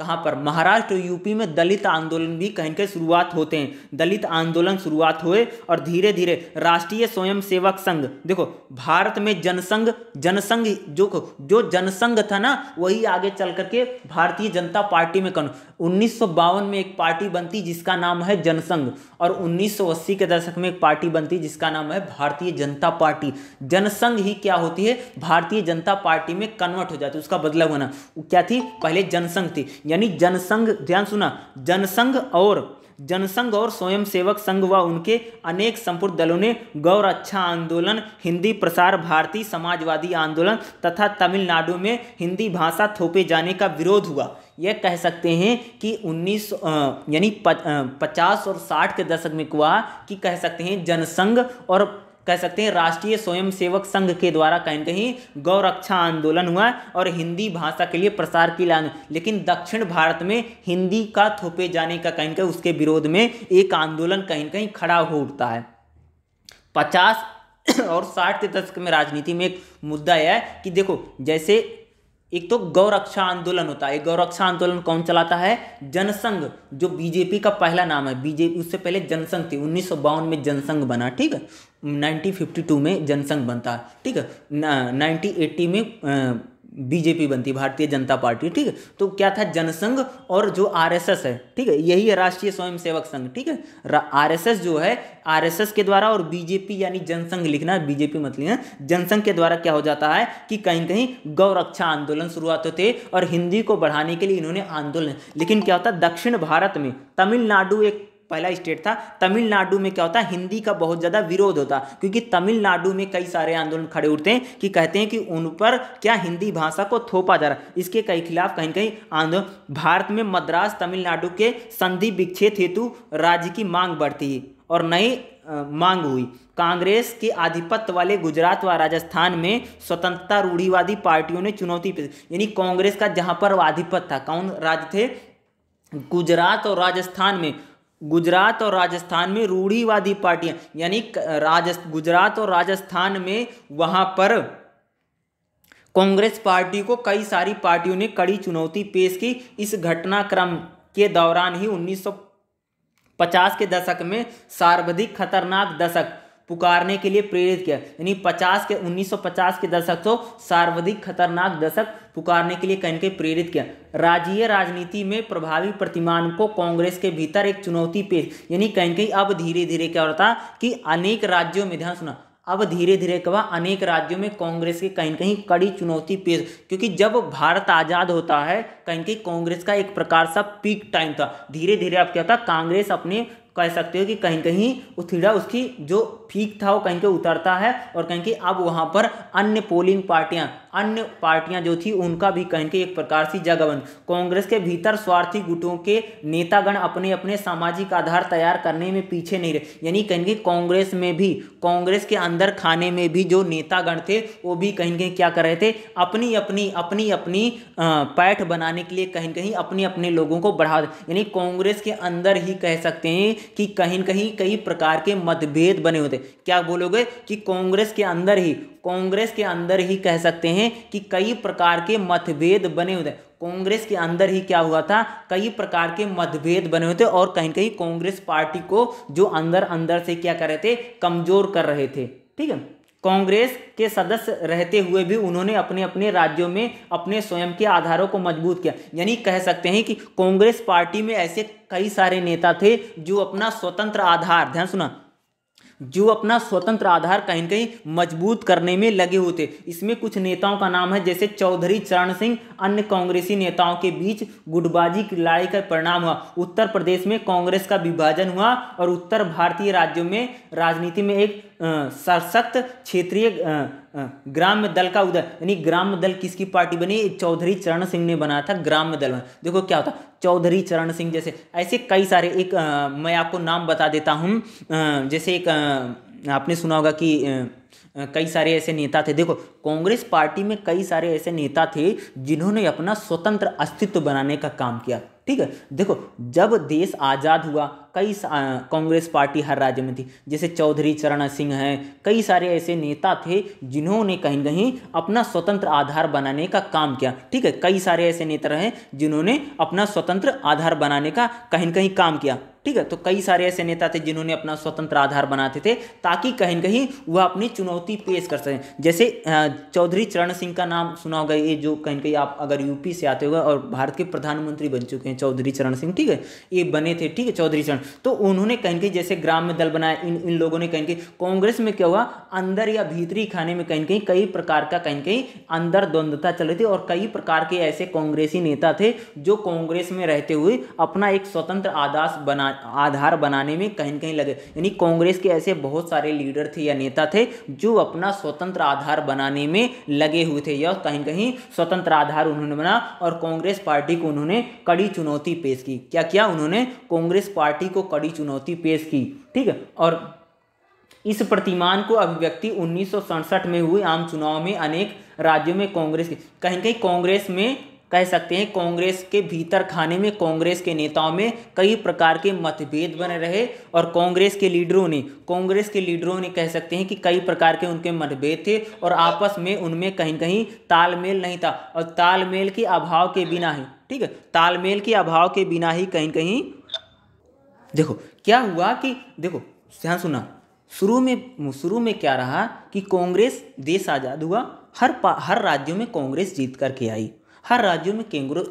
कहाँ पर महाराष्ट्र और यूपी में दलित आंदोलन भी कहीं के शुरुआत होते हैं दलित आंदोलन शुरुआत हुए और धीरे धीरे राष्ट्रीय स्वयंसेवक संघ देखो भारत में जनसंघ जनसंघ जो जो जनसंघ था ना वही आगे चल करके भारतीय जनता पार्टी में कन उन्नीस में एक पार्टी बनती जिसका नाम है जनसंघ और 1980 के दशक में एक पार्टी बनती है जिसका नाम है भारतीय जनता पार्टी जनसंघ ही क्या होती है भारतीय जनता पार्टी में कन्वर्ट हो जाती है उसका बदलाव होना क्या थी पहले जनसंघ थी यानी जनसंघ ध्यान सुना जनसंघ और जनसंघ और स्वयंसेवक संघ व उनके अनेक संपूर्ण दलों ने गौर अच्छा आंदोलन हिंदी प्रसार भारती समाजवादी आंदोलन तथा तमिलनाडु में हिंदी भाषा थोपे जाने का विरोध हुआ यह कह सकते हैं कि 19 यानी 50 और 60 के दशक में हुआ कि कह सकते हैं जनसंघ और कह सकते हैं राष्ट्रीय स्वयंसेवक संघ के द्वारा कहीं कहीं गौरक्षा आंदोलन हुआ और हिंदी भाषा के लिए प्रसार की लांग लेकिन दक्षिण भारत में हिंदी का थोपे जाने का कहीं कहीं उसके विरोध में एक आंदोलन कहीं कहीं खड़ा हो उठता है पचास और साठ के दशक में राजनीति में एक मुद्दा यह है कि देखो जैसे एक तो गौरक्षा आंदोलन होता है गौरक्षा आंदोलन कौन चलाता है जनसंघ जो बीजेपी का पहला नाम है बीजेपी उससे पहले जनसंघ थी उन्नीस में जनसंघ बना ठीक है 1952 में जनसंघ बनता है ठीक है 1980 में बीजेपी बनती भारतीय जनता पार्टी ठीक है तो क्या था जनसंघ और जो आरएसएस है ठीक है यही है राष्ट्रीय स्वयंसेवक संघ ठीक है आरएसएस जो है आरएसएस के द्वारा और बीजेपी यानी जनसंघ लिखना बीजेपी मत मतलब लिखना जनसंघ के द्वारा क्या हो जाता है कि कहीं कहीं गौ रक्षा आंदोलन शुरुआत होते और हिंदी को बढ़ाने के लिए इन्होंने आंदोलन लेकिन क्या होता दक्षिण भारत में तमिलनाडु एक पहला स्टेट था तमिलनाडु में क्या होता है हिंदी का बहुत ज़्यादा विरोध होता क्योंकि तमिलनाडु में कई सारे आंदोलन खड़े उठते हैं कि कहते हैं कि उन पर क्या हिंदी भाषा को थोपा जा रहा इसके कई खिलाफ कहीं कहीं आंदोलन भारत में मद्रास तमिलनाडु के संधि विक्षेद हेतु राज्य की मांग बढ़ती है और नई मांग हुई कांग्रेस के आधिपत्य वाले गुजरात व राजस्थान में स्वतंत्रता रूढ़ीवादी पार्टियों ने चुनौती यानी कांग्रेस का जहां पर आधिपत्य था कौन राज्य थे गुजरात और राजस्थान में गुजरात और राजस्थान में रूढ़ीवादी पार्टियां यानी गुजरात और राजस्थान में वहां पर कांग्रेस पार्टी को कई सारी पार्टियों ने कड़ी चुनौती पेश की इस घटनाक्रम के दौरान ही 1950 के दशक में सर्वाधिक खतरनाक दशक पुकारने के लिए प्रेरित किया यानी 50 के 1950 के दशक को तो सर्वाधिक खतरनाक दशक पुकारने के लिए कहीं कहीं प्रेरित किया राज्य राजनीति में प्रभावी प्रतिमान को कांग्रेस के भीतर एक चुनौती पेश यानी कहीं कहीं अब धीरे धीरे क्या होता कि अनेक राज्यों में ध्यान सुना अब धीरे धीरे कहा अनेक राज्यों में कांग्रेस के कहीं कहीं कड़ी चुनौती पेश क्योंकि जब भारत आज़ाद होता है कहीं कहीं कांग्रेस का एक प्रकार सा पीक टाइम था धीरे धीरे अब क्या था कांग्रेस अपने कह सकते हो कि कहीं कहीं उथिड़ा उसकी जो फीक था वो कहीं कहीं उतरता है और कहीं कि अब वहाँ पर अन्य पोलिंग पार्टियाँ अन्य पार्टियाँ जो थी उनका भी कहीं के एक प्रकार से जगह बन कांग्रेस के भीतर स्वार्थी गुटों के नेतागण अपने अपने सामाजिक आधार तैयार करने में पीछे नहीं रहे यानी कहीं कहीं कांग्रेस में भी कांग्रेस के अंदर खाने में भी जो नेतागण थे वो भी कहीं कहीं क्या कर रहे थे अपनी अपनी अपनी अपनी पैठ बनाने के लिए कहीं कहीं अपने अपने लोगों को बढ़ा यानी कांग्रेस के अंदर ही कह सकते हैं कि कहीं कहीं कई प्रकार के मतभेद बने होते क्या बोलोगे कि कांग्रेस के अंदर ही कांग्रेस के अंदर ही कह सकते हैं कि कई प्रकार के मतभेद बने होते कांग्रेस के अंदर ही क्या हुआ था कई प्रकार के मतभेद बने हुए थे और कहीं कहीं कांग्रेस पार्टी को जो अंदर अंदर से क्या कर रहे थे कमजोर कर रहे थे ठीक है कांग्रेस के सदस्य रहते हुए भी उन्होंने अपने अपने राज्यों में अपने स्वयं के आधारों को मजबूत किया यानी कह सकते हैं कि कांग्रेस पार्टी में ऐसे कई सारे नेता थे जो अपना स्वतंत्र आधार ध्यान सुना जो अपना स्वतंत्र आधार कहीं कहीं मजबूत करने में लगे हुए थे इसमें कुछ नेताओं का नाम है जैसे चौधरी चरण सिंह अन्य कांग्रेसी नेताओं के बीच गुटबाजी की लड़ाई का परिणाम हुआ उत्तर प्रदेश में कांग्रेस का विभाजन हुआ और उत्तर भारतीय राज्यों में राजनीति में एक सशक्त क्षेत्रीय ग्राम्य दल का उदय यानी ग्राम्य दल किसकी पार्टी बनी चौधरी चरण सिंह ने बनाया था ग्राम्य दल में देखो क्या होता चौधरी चरण सिंह जैसे ऐसे कई सारे एक आ, मैं आपको नाम बता देता हूँ जैसे एक आ, आपने सुना होगा कि कई सारे ऐसे नेता थे देखो कांग्रेस पार्टी में कई सारे ऐसे नेता थे जिन्होंने अपना स्वतंत्र अस्तित्व बनाने का काम किया ठीक है देखो जब देश आज़ाद हुआ कई कांग्रेस पार्टी हर राज्य में थी जैसे चौधरी चरण सिंह हैं कई सारे ऐसे नेता थे जिन्होंने कहीं कहीं अपना स्वतंत्र आधार बनाने का काम किया ठीक है कई सारे ऐसे नेता रहे जिन्होंने अपना स्वतंत्र आधार बनाने का कहीं कहीं काम किया ठीक है तो कई सारे ऐसे नेता थे जिन्होंने अपना स्वतंत्र आधार बनाते थे ताकि कहीं ना कहीं वह अपनी चुनौती पेश कर सकें जैसे चौधरी चरण सिंह का नाम सुना होगा ये जो कहीं कहीं आप अगर यूपी से आते होगा और भारत के प्रधानमंत्री बन चुके हैं चौधरी चरण सिंह ठीक है ये बने थे ठीक है चौधरी चरण तो उन्होंने कहीं कहीं जैसे ग्राम में दल बनाया इन इन लोगों ने कहीं कहीं कांग्रेस में क्या हुआ अंदर या भीतरी खाने में कहीं कहीं कई प्रकार का कहीं कहीं अंदर द्वंद्वता चल रही थी और कई प्रकार के ऐसे कांग्रेसी नेता थे जो कांग्रेस में रहते हुए अपना एक स्वतंत्र आदास बना आधार बनाने में कहीं कहीं लगे यानी कांग्रेस के ऐसे बहुत सारे लीडर थे या नेता थे जो अपना स्वतंत्र आधार बनाने में लगे हुए थे या कहीं कहीं स्वतंत्र आधार उन्होंने बना और कांग्रेस पार्टी को उन्होंने कड़ी चुनौती पेश की क्या क्या उन्होंने कांग्रेस पार्टी को कड़ी चुनौती पेश की ठीक है और इस प्रतिमान को अभिव्यक्ति उन्नीस में हुए आम चुनाव में अनेक राज्यों में कांग्रेस की कहीं कहीं कांग्रेस में कह सकते हैं कांग्रेस के भीतर खाने में कांग्रेस के नेताओं में कई प्रकार के मतभेद बने रहे और कांग्रेस के लीडरों ने कांग्रेस के लीडरों ने कह सकते हैं कि कई प्रकार के उनके मतभेद थे और आपस में उनमें कहीं कहीं तालमेल नहीं था और तालमेल के अभाव के बिना ही ठीक है तालमेल के अभाव के बिना ही कहीं कहीं देखो क्या हुआ कि देखो ध्यान सुना शुरू में शुरू में क्या रहा कि कांग्रेस देश आज़ाद हुआ हर हर राज्यों में कांग्रेस जीत करके आई हर राज्यों में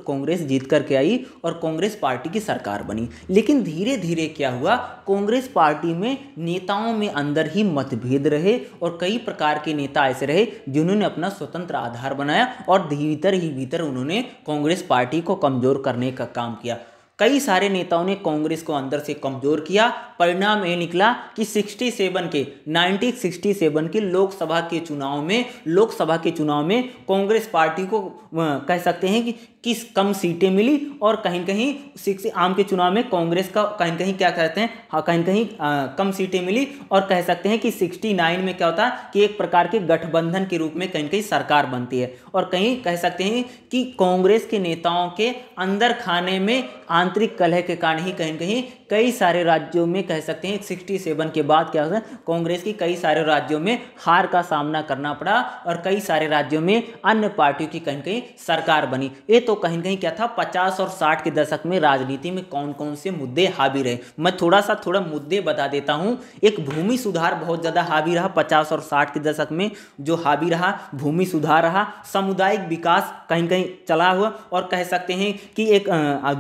कांग्रेस जीत करके आई और कांग्रेस पार्टी की सरकार बनी लेकिन धीरे धीरे क्या हुआ कांग्रेस पार्टी में नेताओं में अंदर ही मतभेद रहे और कई प्रकार के नेता ऐसे रहे जिन्होंने अपना स्वतंत्र आधार बनाया और भीतर ही भीतर उन्होंने कांग्रेस पार्टी को कमज़ोर करने का काम किया कई सारे नेताओं ने कांग्रेस को अंदर से कमजोर किया परिणाम ये निकला कि 67 के 1967 के लोकसभा के चुनाव में लोकसभा के चुनाव में कांग्रेस पार्टी को कह सकते हैं कि किस कम सीटें मिली और कहीं कहीं सिक्स आम के चुनाव में कांग्रेस का कहीं कहीं क्या कहते हैं हाँ कहीं कहीं आ, कम सीटें मिली और कह सकते हैं कि 69 में क्या होता है कि एक प्रकार के गठबंधन के रूप में कहीं कहीं सरकार बनती है और कहीं कह सकते हैं कि कांग्रेस के नेताओं के अंदर खाने में आंतरिक कलह के कारण ही कहीं कहीं कई सारे राज्यों में कह सकते हैं सिक्सटी सेवन के बाद क्या होता है कांग्रेस की कई सारे राज्यों में हार का सामना करना पड़ा और कई सारे राज्यों में अन्य पार्टियों की कहीं कहीं सरकार बनी ये तो कहीं कहीं क्या था पचास और साठ के दशक में राजनीति में कौन कौन से मुद्दे हावी रहे मैं थोड़ा सा थोड़ा मुद्दे बता देता हूँ एक भूमि सुधार बहुत ज़्यादा हावी रहा पचास और साठ के दशक में जो हावी रहा भूमि सुधार रहा सामुदायिक विकास कहीं कहीं चला हुआ और कह सकते हैं कि एक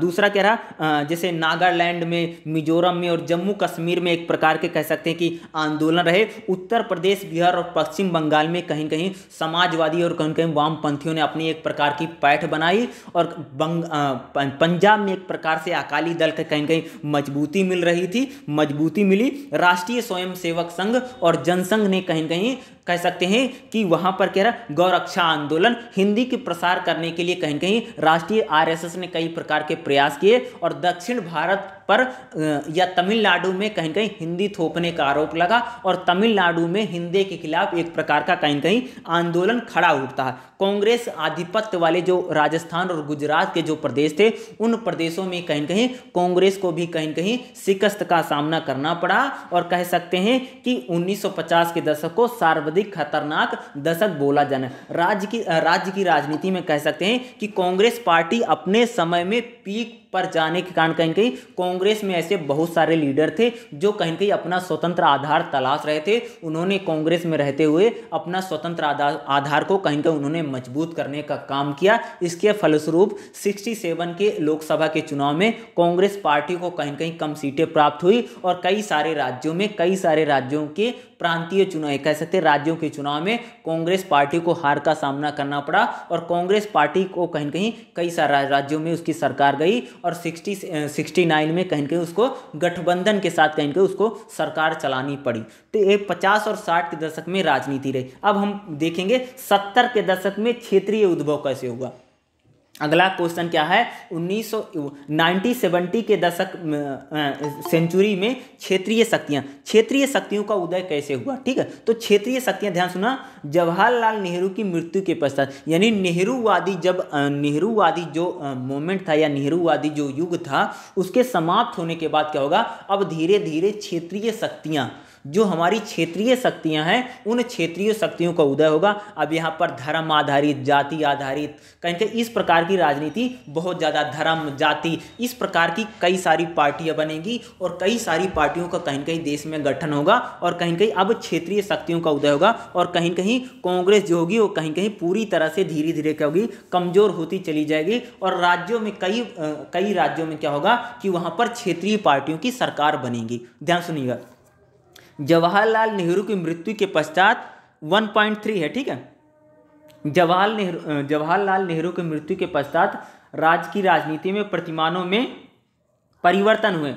दूसरा क्या रहा जैसे नागालैंड में मिजोरम में और जम्मू कश्मीर में एक प्रकार के कह सकते हैं कि आंदोलन रहे उत्तर प्रदेश बिहार और पश्चिम बंगाल में कहीं कहीं समाजवादी और कहीं कहीं वामपंथियों ने अपनी एक प्रकार की पैठ बनाई और बंग पंजाब में एक प्रकार से अकाली दल के कहीं कहीं मजबूती मिल रही थी मजबूती मिली राष्ट्रीय स्वयंसेवक संघ और जनसंघ ने कहीं कहीं कह सकते हैं कि वहां पर कह रहा गौरक्षा आंदोलन हिंदी के प्रसार करने के लिए कहीं कहीं राष्ट्रीय आरएसएस ने कई प्रकार के प्रयास किए और दक्षिण भारत पर या तमिलनाडु में कहीं कहीं हिंदी थोपने का आरोप लगा और तमिलनाडु में हिंदी के खिलाफ एक प्रकार का कहीं कहीं आंदोलन खड़ा उठता है कांग्रेस आधिपत्य वाले जो राजस्थान और गुजरात के जो प्रदेश थे उन प्रदेशों में कहीं कहीं कांग्रेस को भी कहीं कहीं शिकस्त का सामना करना पड़ा और कह सकते हैं कि 1950 के दशक को सार्वजनिक अधिक खतरनाक दशक बोला जाने राज्य की राज्य की राजनीति में कह सकते हैं कि कांग्रेस पार्टी अपने समय में पीक पर जाने के कारण कहीं कहीं कांग्रेस में ऐसे बहुत सारे लीडर थे जो कहीं कहीं अपना स्वतंत्र आधार तलाश रहे थे उन्होंने कांग्रेस में रहते हुए अपना स्वतंत्र आधार को कहीं कहीं उन्होंने मजबूत करने का काम किया इसके फलस्वरूप 67 के लोकसभा के चुनाव में कांग्रेस पार्टी को कहीं कहीं कम सीटें प्राप्त हुई और कई सारे राज्यों में कई सारे राज्यों के प्रांतीय चुनाव कह सकते राज्यों के चुनाव में कांग्रेस पार्टी को हार का सामना करना पड़ा और कांग्रेस पार्टी को कहीं कहीं कई सारे राज्यों में उसकी सरकार गई और सिक्सटी सिक्सटी नाइन में कहीं कहीं उसको गठबंधन के साथ कहीं कहीं उसको सरकार चलानी पड़ी तो ये पचास और साठ के दशक में राजनीति रही अब हम देखेंगे सत्तर के दशक में क्षेत्रीय उद्भव कैसे हुआ अगला क्वेश्चन क्या है उन्नीस 1970 के दशक सेंचुरी में क्षेत्रीय शक्तियाँ क्षेत्रीय शक्तियों का उदय कैसे हुआ ठीक है तो क्षेत्रीय शक्तियाँ ध्यान सुना जवाहरलाल नेहरू की मृत्यु के पश्चात यानी नेहरूवादी जब नेहरूवादी जो मोमेंट था या नेहरूवादी जो युग था उसके समाप्त होने के बाद क्या होगा अब धीरे धीरे क्षेत्रीय शक्तियाँ जो हमारी क्षेत्रीय शक्तियां हैं उन क्षेत्रीय शक्तियों का उदय होगा अब यहाँ पर धर्म आधारित जाति आधारित कहीं इस प्रकार की राजनीति बहुत ज़्यादा धर्म जाति इस प्रकार की कई सारी पार्टियाँ बनेंगी और कई सारी पार्टियों का कहीं कहीं देश में गठन होगा और कहीं कहीं अब क्षेत्रीय शक्तियों का उदय होगा और कहीं कहीं कांग्रेस जो होगी वो कहीं कहीं पूरी तरह से धीरे धीरे क्या होगी कमज़ोर होती चली जाएगी और राज्यों में कई कई राज्यों में क्या होगा कि वहाँ पर क्षेत्रीय पार्टियों की सरकार बनेगी ध्यान सुनिएगा जवाहरलाल नेहरू की मृत्यु के पश्चात 1.3 है ठीक है जवाहर नेहरू जवाहरलाल नेहरू की मृत्यु के पश्चात राज्य की राजनीति में प्रतिमानों में परिवर्तन हुए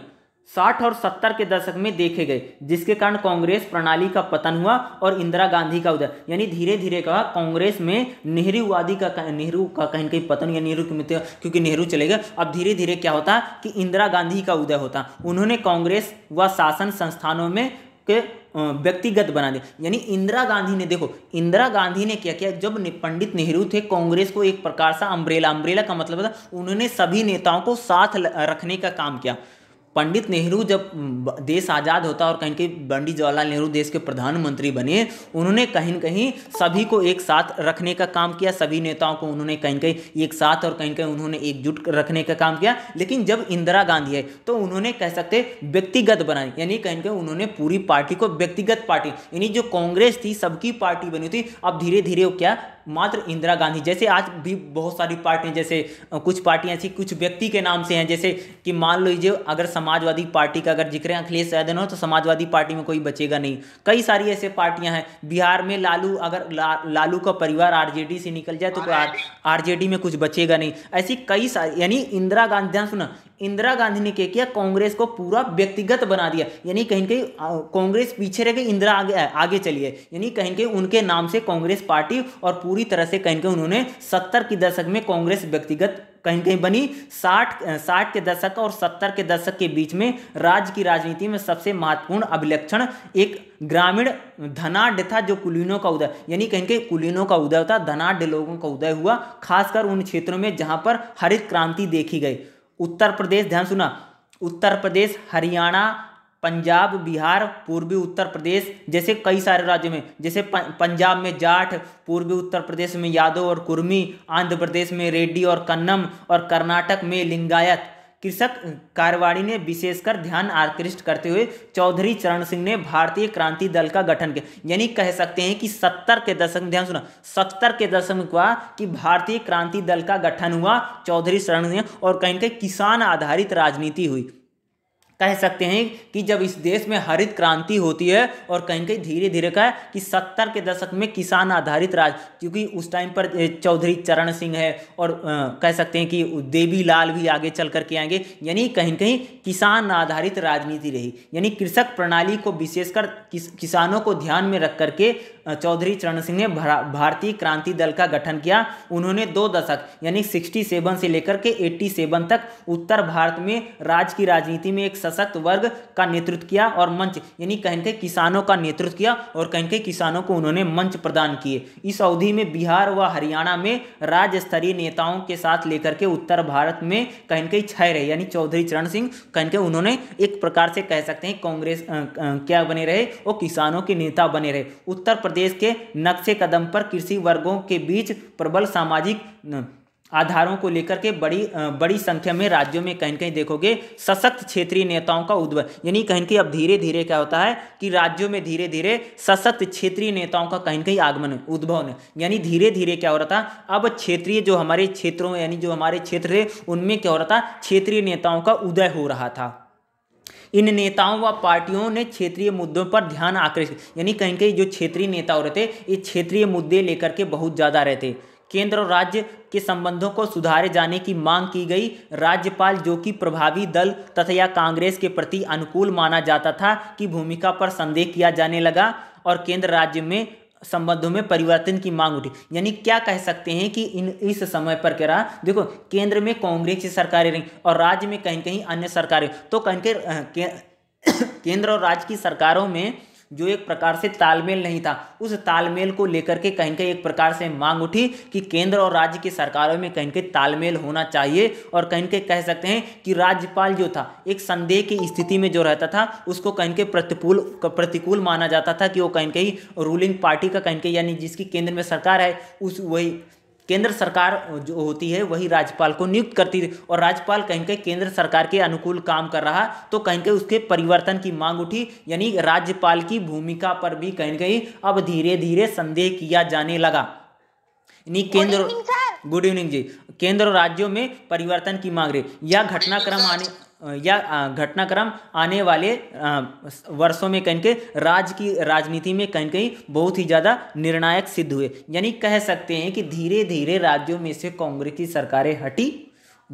साठ और सत्तर के दशक में देखे गए जिसके कारण कांग्रेस प्रणाली का पतन हुआ और इंदिरा गांधी का उदय यानी धीरे धीरे कहा कांग्रेस में नेहरूवादी का नेहरू का कहीं कहीं पतन या नेहरू की मृत्यु क्योंकि नेहरू चले गए अब धीरे धीरे क्या होता कि इंदिरा गांधी का उदय होता उन्होंने कांग्रेस व शासन संस्थानों में के व्यक्तिगत बना दे यानी इंदिरा गांधी ने देखो इंदिरा गांधी ने क्या किया जब पंडित नेहरू थे कांग्रेस को एक प्रकार सा अम्ब्रेला अम्ब्रेला का मतलब था उन्होंने सभी नेताओं को साथ रखने का काम किया पंडित नेहरू जब देश आज़ाद होता और कहीं कहीं पंडित जवाहरलाल नेहरू देश के प्रधानमंत्री बने उन्होंने कहीं कहीं सभी को एक साथ रखने का काम किया सभी नेताओं को उन्होंने कहीं कहीं एक साथ और कहीं कहीं उन्होंने एकजुट रखने का काम किया लेकिन जब इंदिरा गांधी है तो उन्होंने कह सकते व्यक्तिगत बनाई यानी कहीं कहीं उन्होंने पूरी पार्टी को व्यक्तिगत पार्टी यानी जो कांग्रेस थी सबकी पार्टी बनी थी अब धीरे धीरे वो क्या मात्र इंदिरा गांधी जैसे आज भी बहुत सारी पार्टियां जैसे कुछ पार्टियां ऐसी कुछ व्यक्ति के नाम से हैं जैसे कि मान लीजिए अगर समाजवादी पार्टी का अगर जिक्र है अखिलेश यादव हो तो समाजवादी पार्टी में कोई बचेगा नहीं कई सारी ऐसे पार्टियां हैं बिहार में लालू अगर ला, लालू का परिवार आर से निकल जाए तो आर में कुछ बचेगा नहीं ऐसी कई सारी यानी इंदिरा गांधी ध्यान सुना इंदिरा गांधी ने क्या किया कांग्रेस को पूरा व्यक्तिगत बना दिया यानी कहीं कहीं कांग्रेस पीछे रह गई इंदिरा आगे आगे चली है यानी कहीं कहीं उनके नाम से कांग्रेस पार्टी और पूरी तरह से कहीं कहीं उन्होंने सत्तर के दशक में कांग्रेस व्यक्तिगत कहीं कहीं बनी साठ साठ के दशक और सत्तर के दशक के बीच में राज्य की राजनीति में सबसे महत्वपूर्ण अभिलक्षण एक ग्रामीण धनाढ़ था जो कुलीनों का उदय यानी कहीं कहीं कुलीनों का उदय था धनाढ़ लोगों का उदय हुआ खासकर उन क्षेत्रों में जहां पर हरित क्रांति देखी गई उत्तर प्रदेश ध्यान सुना उत्तर प्रदेश हरियाणा पंजाब बिहार पूर्वी उत्तर प्रदेश जैसे कई सारे राज्यों में जैसे पंजाब में जाट पूर्वी उत्तर प्रदेश में यादव और कुर्मी आंध्र प्रदेश में रेड्डी और कन्नम और कर्नाटक में लिंगायत कृषक कार्यवाड़ी ने विशेषकर ध्यान आकृष्ट करते हुए चौधरी चरण सिंह ने भारतीय क्रांति दल का गठन किया यानी कह सकते हैं कि सत्तर के दशक में ध्यान सुना सत्तर के दशक में हुआ कि भारतीय क्रांति दल का गठन हुआ चौधरी चरण सिंह और कहीं कहीं किसान आधारित राजनीति हुई कह सकते हैं कि जब इस देश में हरित क्रांति होती है और कहीं कहीं धीरे धीरे कहा कि सत्तर के दशक में किसान आधारित राज क्योंकि उस टाइम पर चौधरी चरण सिंह है और आ, कह सकते हैं कि देवी लाल भी आगे चल करके आएंगे यानी कहीं कहीं किसान आधारित राजनीति रही यानी कृषक प्रणाली को विशेषकर किस, किसानों को ध्यान में रख करके चौधरी चरण सिंह ने भारतीय क्रांति दल का गठन किया उन्होंने दो दशक यानी सेवन से लेकर के सेवन तक उत्तर भारत में राज की राजनीति में एक सशक्त वर्ग का नेतृत्व किया और मंच यानी कहीं के किसानों का नेतृत्व किया और कहीं के किसानों को उन्होंने मंच प्रदान किए इस अवधि में बिहार व हरियाणा में राज्य स्तरीय नेताओं के साथ लेकर के उत्तर भारत में कहीं कहीं छह रहे यानी चौधरी चरण सिंह कहीं के उन्होंने एक प्रकार से कह सकते हैं कांग्रेस क्या बने रहे और किसानों के नेता बने रहे उत्तर प्रदेश के नक्शे कदम पर कृषि वर्गों के बीच प्रबल सामाजिक आधारों को लेकर के बड़ी बड़ी संख्या में राज्यों में कहीं कहीं देखोगे सशक्त क्षेत्रीय नेताओं का उद्भव यानी कहीं कहीं अब धीरे धीरे क्या होता है कि राज्यों में धीरे धीरे सशक्त क्षेत्रीय नेताओं का कहीं कहीं आगमन उद्भव यानी धीरे धीरे क्या हो रहा था अब क्षेत्रीय जो हमारे क्षेत्रों यानी जो हमारे क्षेत्र है उनमें क्या हो रहा था क्षेत्रीय नेताओं का उदय हो रहा था इन नेताओं व पार्टियों ने क्षेत्रीय मुद्दों पर ध्यान आकर्षित यानी कहीं कहीं जो क्षेत्रीय नेता हो रहे थे ये क्षेत्रीय मुद्दे लेकर के बहुत ज़्यादा रहते केंद्र और राज्य के संबंधों को सुधारे जाने की मांग की गई राज्यपाल जो कि प्रभावी दल तथा या कांग्रेस के प्रति अनुकूल माना जाता था की भूमिका पर संदेह किया जाने लगा और केंद्र राज्य में संबंधों में परिवर्तन की मांग उठी यानी क्या कह सकते हैं कि इन इस समय पर कह रहा देखो केंद्र में कांग्रेस की सरकारें रहीं और राज्य में कहीं कहीं अन्य सरकारें तो कहीं के, (coughs) केंद्र और राज्य की सरकारों में जो एक प्रकार से तालमेल नहीं था उस तालमेल को लेकर के कहीं कहीं एक प्रकार से मांग उठी कि केंद्र और राज्य की सरकारों में कहीं कहीं तालमेल होना चाहिए और कहीं कहीं कह सकते हैं कि राज्यपाल जो था एक संदेह की स्थिति में जो रहता था उसको कहीं कहीं प्रतिकूल प्रतिकूल माना जाता था कि वो कहीं कहीं रूलिंग पार्टी का कहीं कहीं यानी जिसकी केंद्र में सरकार है उस वही केंद्र सरकार जो होती है वही राज्यपाल को नियुक्त करती थी और राज्यपाल कहीं कहीं केंद्र सरकार के अनुकूल काम कर रहा तो कहीं कहीं उसके परिवर्तन की मांग उठी यानी राज्यपाल की भूमिका पर भी कहीं कहीं अब धीरे धीरे संदेह किया जाने लगा यानी केंद्र गुड इवनिंग जी केंद्र और राज्यों में परिवर्तन की मांग रही यह घटनाक्रम आने या घटनाक्रम आने वाले वर्षों में कहीं के राज्य की राजनीति में कहीं कहीं बहुत ही ज़्यादा निर्णायक सिद्ध हुए यानी कह सकते हैं कि धीरे धीरे राज्यों में से कांग्रेस की सरकारें हटी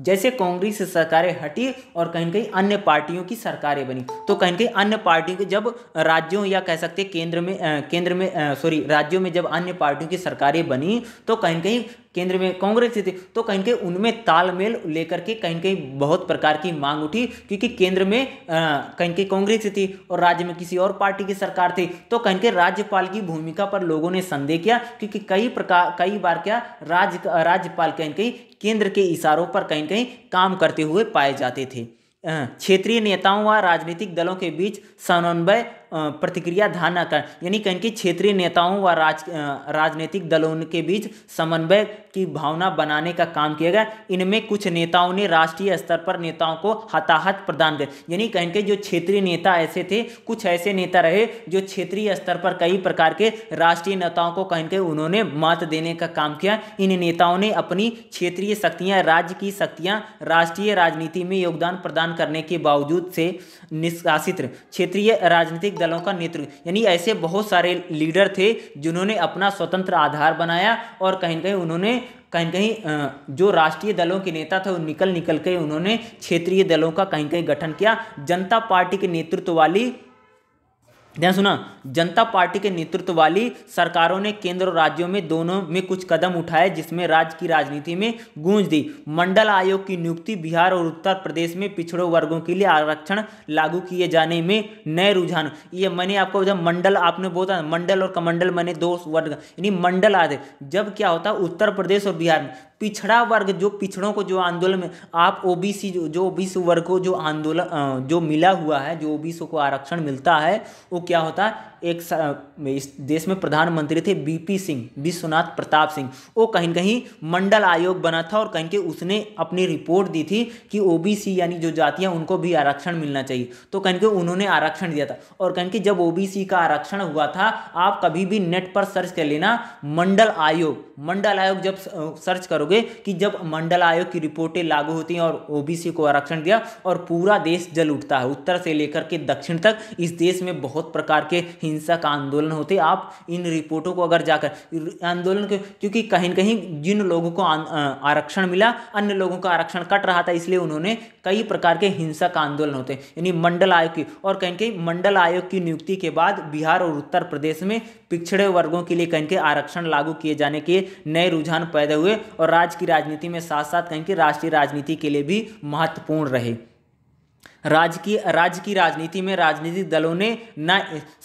जैसे कांग्रेस सरकारें हटी और कहीं कहीं अन्य पार्टियों की सरकारें बनी तो कहीं कहीं अन्य पार्टियों के जब राज्यों या कह सकते केंद्र में केंद्र में सॉरी राज्यों में जब अन्य पार्टियों की सरकारें बनी तो कहीं कहीं केंद्र में कांग्रेस थी तो कहीं कहीं उनमें तालमेल लेकर के कहीं कहीं बहुत प्रकार की मांग उठी क्योंकि केंद्र में कहीं कहीं कांग्रेस थी और राज्य में किसी और पार्टी की सरकार थी तो कहीं कहीं राज्यपाल की भूमिका पर लोगों ने संदेह किया क्योंकि कई प्रकार कई बार क्या राज्य राज्यपाल कहीं कहीं केंद्र के इशारों पर कहीं कहीं काम करते हुए पाए जाते थे क्षेत्रीय नेताओं व राजनीतिक दलों के बीच समन्वय प्रतिक्रिया धान न यानी कि इनकी क्षेत्रीय नेताओं व राज राजनीतिक दलों के बीच समन्वय की भावना बनाने का काम किया गया इनमें कुछ नेताओं ने राष्ट्रीय स्तर पर नेताओं को हताहत प्रदान कर यानी कहीं के जो क्षेत्रीय नेता ऐसे थे कुछ ऐसे नेता रहे जो क्षेत्रीय स्तर पर कई प्रकार के राष्ट्रीय नेताओं को कहीं के उन्होंने मत देने का काम किया इन नेताओं ने अपनी क्षेत्रीय शक्तियाँ राज्य की शक्तियाँ राष्ट्रीय राजनीति में योगदान प्रदान करने के बावजूद से निष्कासित क्षेत्रीय राजनीतिक दलों का नेतृत्व यानी ऐसे बहुत सारे लीडर थे जिन्होंने अपना स्वतंत्र आधार बनाया और कहीं कहीं उन्होंने कहीं कहीं जो राष्ट्रीय दलों के नेता थे वो निकल निकल के उन्होंने क्षेत्रीय दलों का कहीं कहीं गठन किया जनता पार्टी के नेतृत्व वाली ध्यान सुना जनता पार्टी के नेतृत्व वाली सरकारों ने केंद्र और राज्यों में दोनों में कुछ कदम उठाए जिसमें राज्य की राजनीति में गूंज दी मंडल आयोग की नियुक्ति बिहार और उत्तर प्रदेश में पिछड़े वर्गों के लिए आरक्षण लागू किए जाने में नए रुझान ये मैंने आपको जब मंडल आपने बोला मंडल और कमंडल मैंने दो वर्ग यानी मंडल आदि जब क्या होता उत्तर प्रदेश और बिहार में पिछड़ा वर्ग जो पिछड़ों को जो आंदोलन में आप ओबीसी जो जो ओबीसी वर्ग को जो आंदोलन जो मिला हुआ है जो ओबीसी को आरक्षण मिलता है वो क्या होता है एक इस देश में प्रधानमंत्री थे बीपी सिंह विश्वनाथ प्रताप सिंह वो कहीं कहीं मंडल आयोग बना था और कहीं के उसने अपनी रिपोर्ट दी थी कि ओबीसी यानी जो जातियां उनको भी आरक्षण मिलना चाहिए तो कहीं के उन्होंने आरक्षण दिया था और कहीं के जब ओबीसी का आरक्षण हुआ था आप कभी भी नेट पर सर्च कर लेना मंडल आयोग मंडल आयोग जब सर्च करोगे कि जब मंडल आयोग की रिपोर्टें लागू होती हैं और ओ को आरक्षण दिया और पूरा देश जल उठता है उत्तर से लेकर के दक्षिण तक इस देश में बहुत प्रकार के हिंसक आंदोलन होते आप इन रिपोर्टों को अगर जाकर आंदोलन के क्योंकि कहीं कहीं जिन लोगों को आरक्षण मिला अन्य लोगों का आरक्षण कट रहा था इसलिए उन्होंने कई प्रकार के हिंसक आंदोलन होते यानी मंडल आयोग की और कहीं कहीं मंडल आयोग की नियुक्ति के बाद बिहार और उत्तर प्रदेश में पिछड़े वर्गों के लिए कहीं के आरक्षण लागू किए जाने के नए रुझान पैदा हुए और राज्य की राजनीति में साथ साथ कहीं राष्ट्रीय राजनीति के लिए भी महत्वपूर्ण रहे राजकीय राज्य की राजनीति में राजनीतिक दलों ने न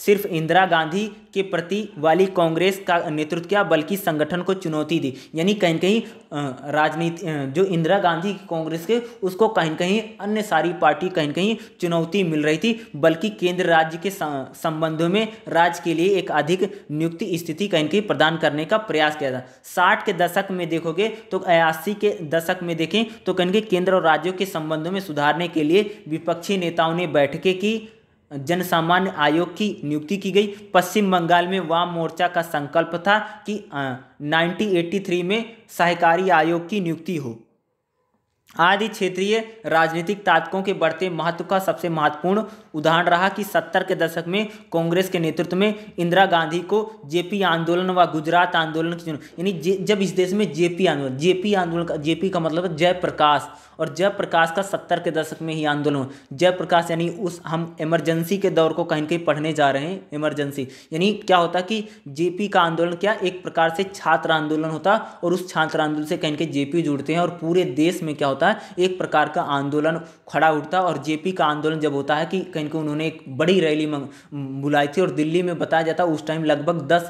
सिर्फ इंदिरा गांधी के प्रति वाली कांग्रेस का नेतृत्व किया बल्कि संगठन को चुनौती दी यानी कहीं कहीं राजनीति जो इंदिरा गांधी कांग्रेस के उसको कहीं कहीं अन्य सारी पार्टी कहीं कहीं चुनौती मिल रही थी बल्कि केंद्र राज्य के संबंधों में राज्य के लिए एक अधिक नियुक्ति स्थिति कहीं कहीं प्रदान करने का प्रयास किया था साठ के दशक में देखोगे तो अयासी के दशक में देखें तो कहीं केंद्र और राज्यों के संबंधों में सुधारने के लिए विपक्षी नेताओं ने बैठकें की जन सामान्य आयोग की नियुक्ति की गई पश्चिम बंगाल में वाम मोर्चा का संकल्प था कि 1983 में सहकारी आयोग की नियुक्ति हो आदि क्षेत्रीय राजनीतिक ताकतों के बढ़ते महत्व का सबसे महत्वपूर्ण उदाहरण रहा कि सत्तर के दशक में कांग्रेस के नेतृत्व में इंदिरा गांधी को जेपी आंदोलन व गुजरात आंदोलन की यानी जब इस देश में जेपी आंदोलन जेपी आंदोलन का जेपी का मतलब है जयप्रकाश और जयप्रकाश का सत्तर के दशक में ही आंदोलन जयप्रकाश यानी उस हम इमरजेंसी के दौर को कहीं कहीं पढ़ने जा रहे हैं इमरजेंसी यानी क्या होता कि जेपी का आंदोलन क्या एक प्रकार से छात्र आंदोलन होता और उस छात्र आंदोलन से कहीं कहीं जेपी जुड़ते हैं और पूरे देश में क्या होता होता है एक प्रकार का आंदोलन खड़ा उठता है और जेपी का आंदोलन जब होता है कि कहीं को उन्होंने एक बड़ी रैली बुलाई थी और दिल्ली में बताया जाता उस टाइम लगभग दस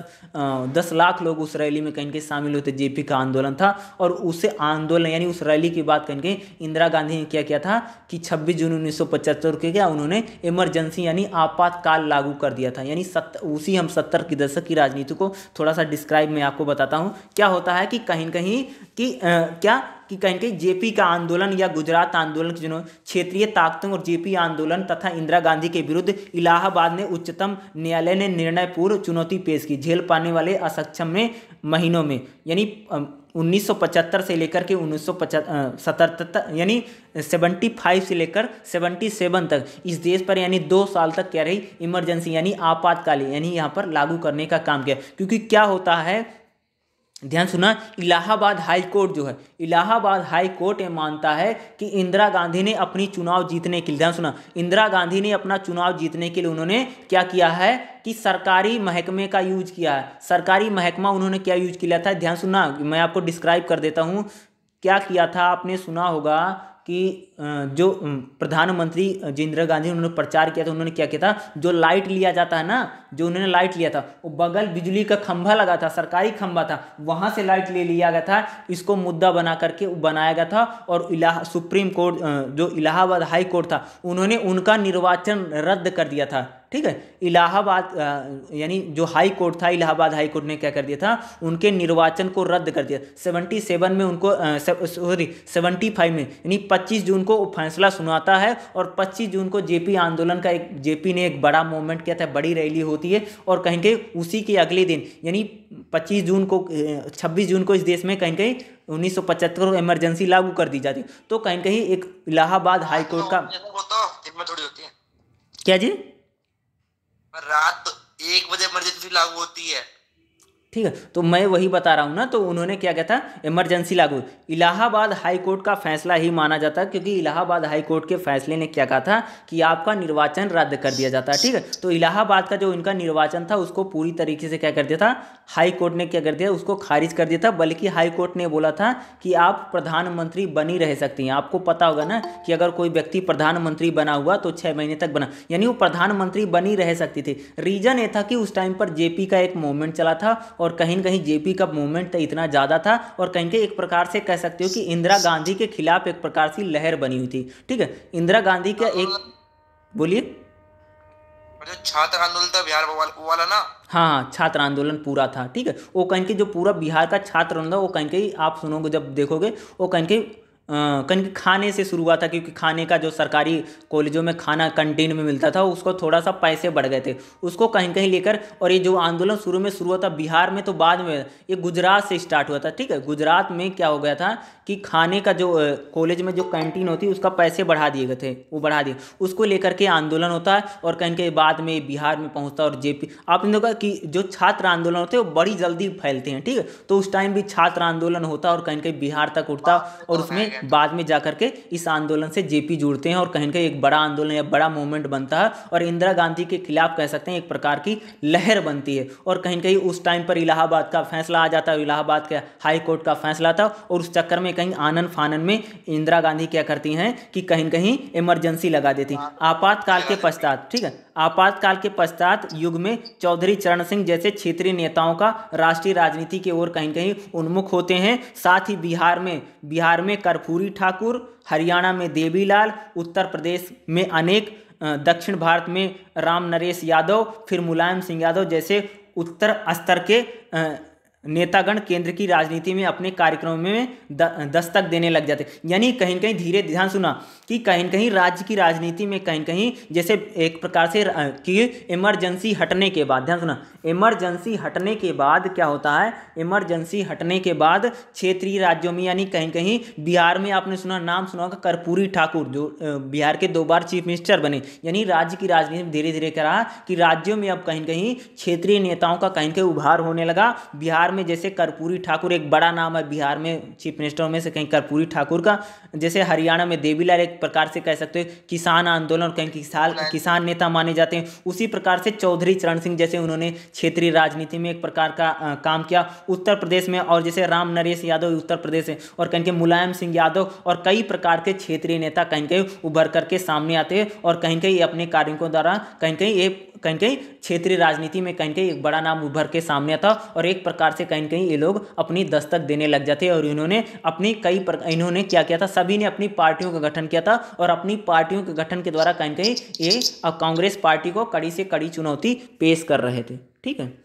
दस लाख लोग उस रैली में कहीं के शामिल होते जेपी का आंदोलन था और उसे आंदोलन यानी उस रैली की बात कहीं के इंदिरा गांधी ने क्या किया था कि छब्बीस जून उन्नीस के क्या उन्होंने इमरजेंसी यानी आपातकाल लागू कर दिया था यानी उसी हम सत्तर के दशक की राजनीति को थोड़ा सा डिस्क्राइब मैं आपको बताता हूँ क्या होता है कि कहीं कहीं कि आ, क्या कि कहीं कहीं जेपी का आंदोलन या गुजरात आंदोलन जिन्हों क्षेत्रीय ताकतों और जेपी आंदोलन तथा इंदिरा गांधी के विरुद्ध इलाहाबाद ने उच्चतम न्यायालय ने निर्णय पूर्व चुनौती पेश की झेल पाने वाले असक्षम में महीनों में यानी 1975 से लेकर के उन्नीस सौ तक यानी 75 से लेकर 77 तक इस देश पर यानी दो साल तक क्या रही इमरजेंसी यानी आपातकालीन यानी यहाँ पर लागू करने का काम किया क्योंकि क्या होता है ध्यान सुना इलाहाबाद हाई कोर्ट जो है इलाहाबाद हाई कोर्ट ये मानता है कि इंदिरा गांधी ने अपनी चुनाव जीतने के लिए ध्यान सुना इंदिरा गांधी ने अपना चुनाव जीतने के लिए उन्होंने क्या किया है कि सरकारी महकमे का यूज किया है सरकारी महकमा उन्होंने क्या यूज किया था ध्यान सुना मैं आपको डिस्क्राइब कर देता हूँ क्या किया था आपने सुना होगा कि जो प्रधानमंत्री इंदिरा गांधी उन्होंने प्रचार किया था उन्होंने क्या किया था जो लाइट लिया जाता है ना जो उन्होंने लाइट लिया था वो बगल बिजली का खंभा लगा था सरकारी खंभा था वहाँ से लाइट ले लिया गया था इसको मुद्दा बना करके बनाया गया था और इलाहा सुप्रीम कोर्ट जो इलाहाबाद हाई कोर्ट था उन्होंने उनका निर्वाचन रद्द कर दिया था ठीक है इलाहाबाद यानी जो हाई कोर्ट था इलाहाबाद हाई कोर्ट ने क्या कर दिया था उनके निर्वाचन को रद्द कर दिया सेवेंटी सेवन में उनको सॉरी सेवेंटी फाइव में यानी पच्चीस जून जून को फैसला सुनाता है और 25 जून को जेपी आंदोलन का एक जेपी ने एक बड़ा मूवमेंट किया था बड़ी रैली होती है और कहीं कहीं उसी के अगले दिन यानी 25 जून को 26 जून को इस देश में कहीं कहीं उन्नीस सौ पचहत्तर इमरजेंसी लागू कर दी जाती तो कहीं कहीं एक इलाहाबाद हाईकोर्ट तो का क्या जी रात एक बजे इमरजेंसी लागू होती है ठीक है तो मैं वही बता रहा हूँ ना तो उन्होंने क्या किया था इमरजेंसी लागू इलाहाबाद हाई कोर्ट का फैसला ही माना जाता है क्योंकि इलाहाबाद हाई कोर्ट के फैसले ने क्या कहा था कि आपका निर्वाचन रद्द कर दिया जाता है ठीक है तो इलाहाबाद का जो इनका निर्वाचन था उसको पूरी तरीके से क्या कर दिया था हाई कोर्ट ने क्या कर दिया उसको खारिज कर दिया था बल्कि हाई कोर्ट ने बोला था कि आप प्रधानमंत्री बनी रह सकती हैं आपको पता होगा ना कि अगर कोई व्यक्ति प्रधानमंत्री बना हुआ तो छः महीने तक बना यानी वो प्रधानमंत्री बनी रह सकती थी रीजन ये था कि उस टाइम पर जेपी का एक मूवमेंट चला था और कहीं ना कहीं जेपी का मूवमेंट तो इतना ज़्यादा था और कहीं कहीं एक प्रकार से कह सकते हो कि इंदिरा गांधी के खिलाफ एक प्रकार की लहर बनी हुई थी ठीक है इंदिरा गांधी का एक बोलिए छात्र आंदोलन था बिहार वाला ना हाँ हाँ छात्र आंदोलन पूरा था ठीक है वो कहीं के जो पूरा बिहार का छात्र आंदोलन वो कहीं के आप सुनोगे जब देखोगे वो कहीं के कहीं खाने से शुरू हुआ था क्योंकि खाने का जो सरकारी कॉलेजों में खाना कंटीन में मिलता था उसको थोड़ा सा पैसे बढ़ गए थे उसको कहीं कहीं लेकर और ये जो आंदोलन शुरू में शुरू हुआ था बिहार में तो बाद में ये गुजरात से स्टार्ट हुआ था ठीक है गुजरात में क्या हो गया था कि खाने का जो कॉलेज में जो कैंटीन होती है उसका पैसे बढ़ा दिए गए थे वो बढ़ा दिए उसको लेकर के आंदोलन होता है और कहीं कहीं बाद में बिहार में पहुँचता और जेपी आपने देखा कि जो छात्र आंदोलन होते हैं वो बड़ी जल्दी फैलते हैं ठीक है तो उस टाइम भी छात्र आंदोलन होता और कहीं कहीं बिहार तक उठता और तो उसमें बाद में जा करके इस आंदोलन से जेपी जुड़ते हैं और कहीं ना एक बड़ा आंदोलन या बड़ा मूवमेंट बनता है और इंदिरा गांधी के खिलाफ कह सकते हैं एक प्रकार की लहर बनती है और कहीं कहीं उस टाइम पर इलाहाबाद का फैसला आ जाता है इलाहाबाद के हाई कोर्ट का फैसला था और उस चक्कर में कहीं आनंद फानन में इंदिरा गांधी क्या करती हैं कि कहीं कहीं इमरजेंसी लगा देती आपातकाल के पश्चात ठीक है आपातकाल के पश्चात युग में चौधरी चरण सिंह जैसे क्षेत्रीय नेताओं का राष्ट्रीय राजनीति की ओर कहीं कहीं उन्मुख होते हैं साथ ही बिहार में बिहार में कर कर्पूरी ठाकुर हरियाणा में देवीलाल उत्तर प्रदेश में अनेक दक्षिण भारत में राम नरेश यादव फिर मुलायम सिंह यादव जैसे उत्तर स्तर के नेतागण केंद्र की राजनीति में अपने कार्यक्रमों में दस्तक देने लग जाते यानी कहीं कहीं धीरे ध्यान सुना कि कहीं कहीं राज्य की राजनीति में कहीं कहीं जैसे एक प्रकार से कि इमरजेंसी हटने के बाद ध्यान सुना इमरजेंसी हटने के बाद क्या होता है इमरजेंसी हटने के बाद क्षेत्रीय राज्यों में यानी कहीं कहीं बिहार में आपने सुना नाम सुना होगा कर्पूरी ठाकुर जो बिहार के दो बार चीफ मिनिस्टर बने यानी राज्य की राजनीति में धीरे धीरे क्या रहा कि राज्यों में अब कहीं कहीं क्षेत्रीय नेताओं का कहीं कहीं उभार होने लगा बिहार में जैसे कर्पूरी ठाकुर एक बड़ा नाम है बिहार में चीफ मिनिस्टरों में से कहीं कर्पूरी ठाकुर का जैसे हरियाणा में देवीलाल एक प्रकार से कह सकते हो किसान आंदोलन कहीं किसान हाँ। किसान नेता माने जाते हैं उसी प्रकार से चौधरी चरण सिंह जैसे उन्होंने क्षेत्रीय राजनीति में एक प्रकार का काम किया उत्तर प्रदेश में और जैसे राम नरेश यादव उत्तर प्रदेश है और कहीं के मुलायम सिंह यादव और कई प्रकार के क्षेत्रीय नेता कहीं कहीं उभर करके सामने आते हैं और कहीं कहीं अपने कार्यों द्वारा कहीं कहीं ये कहीं कहीं क्षेत्रीय राजनीति में कहीं कहीं एक बड़ा नाम उभर के सामने आता और एक प्रकार से कहीं कहीं ये लोग अपनी दस्तक देने लग जाते और इन्होंने अपनी कई इन्होंने क्या किया था सभी ने अपनी पार्टियों का गठन किया था और अपनी पार्टियों के गठन के द्वारा कहीं कहीं ये कांग्रेस पार्टी को कड़ी से कड़ी चुनौती पेश कर रहे थे ठीक है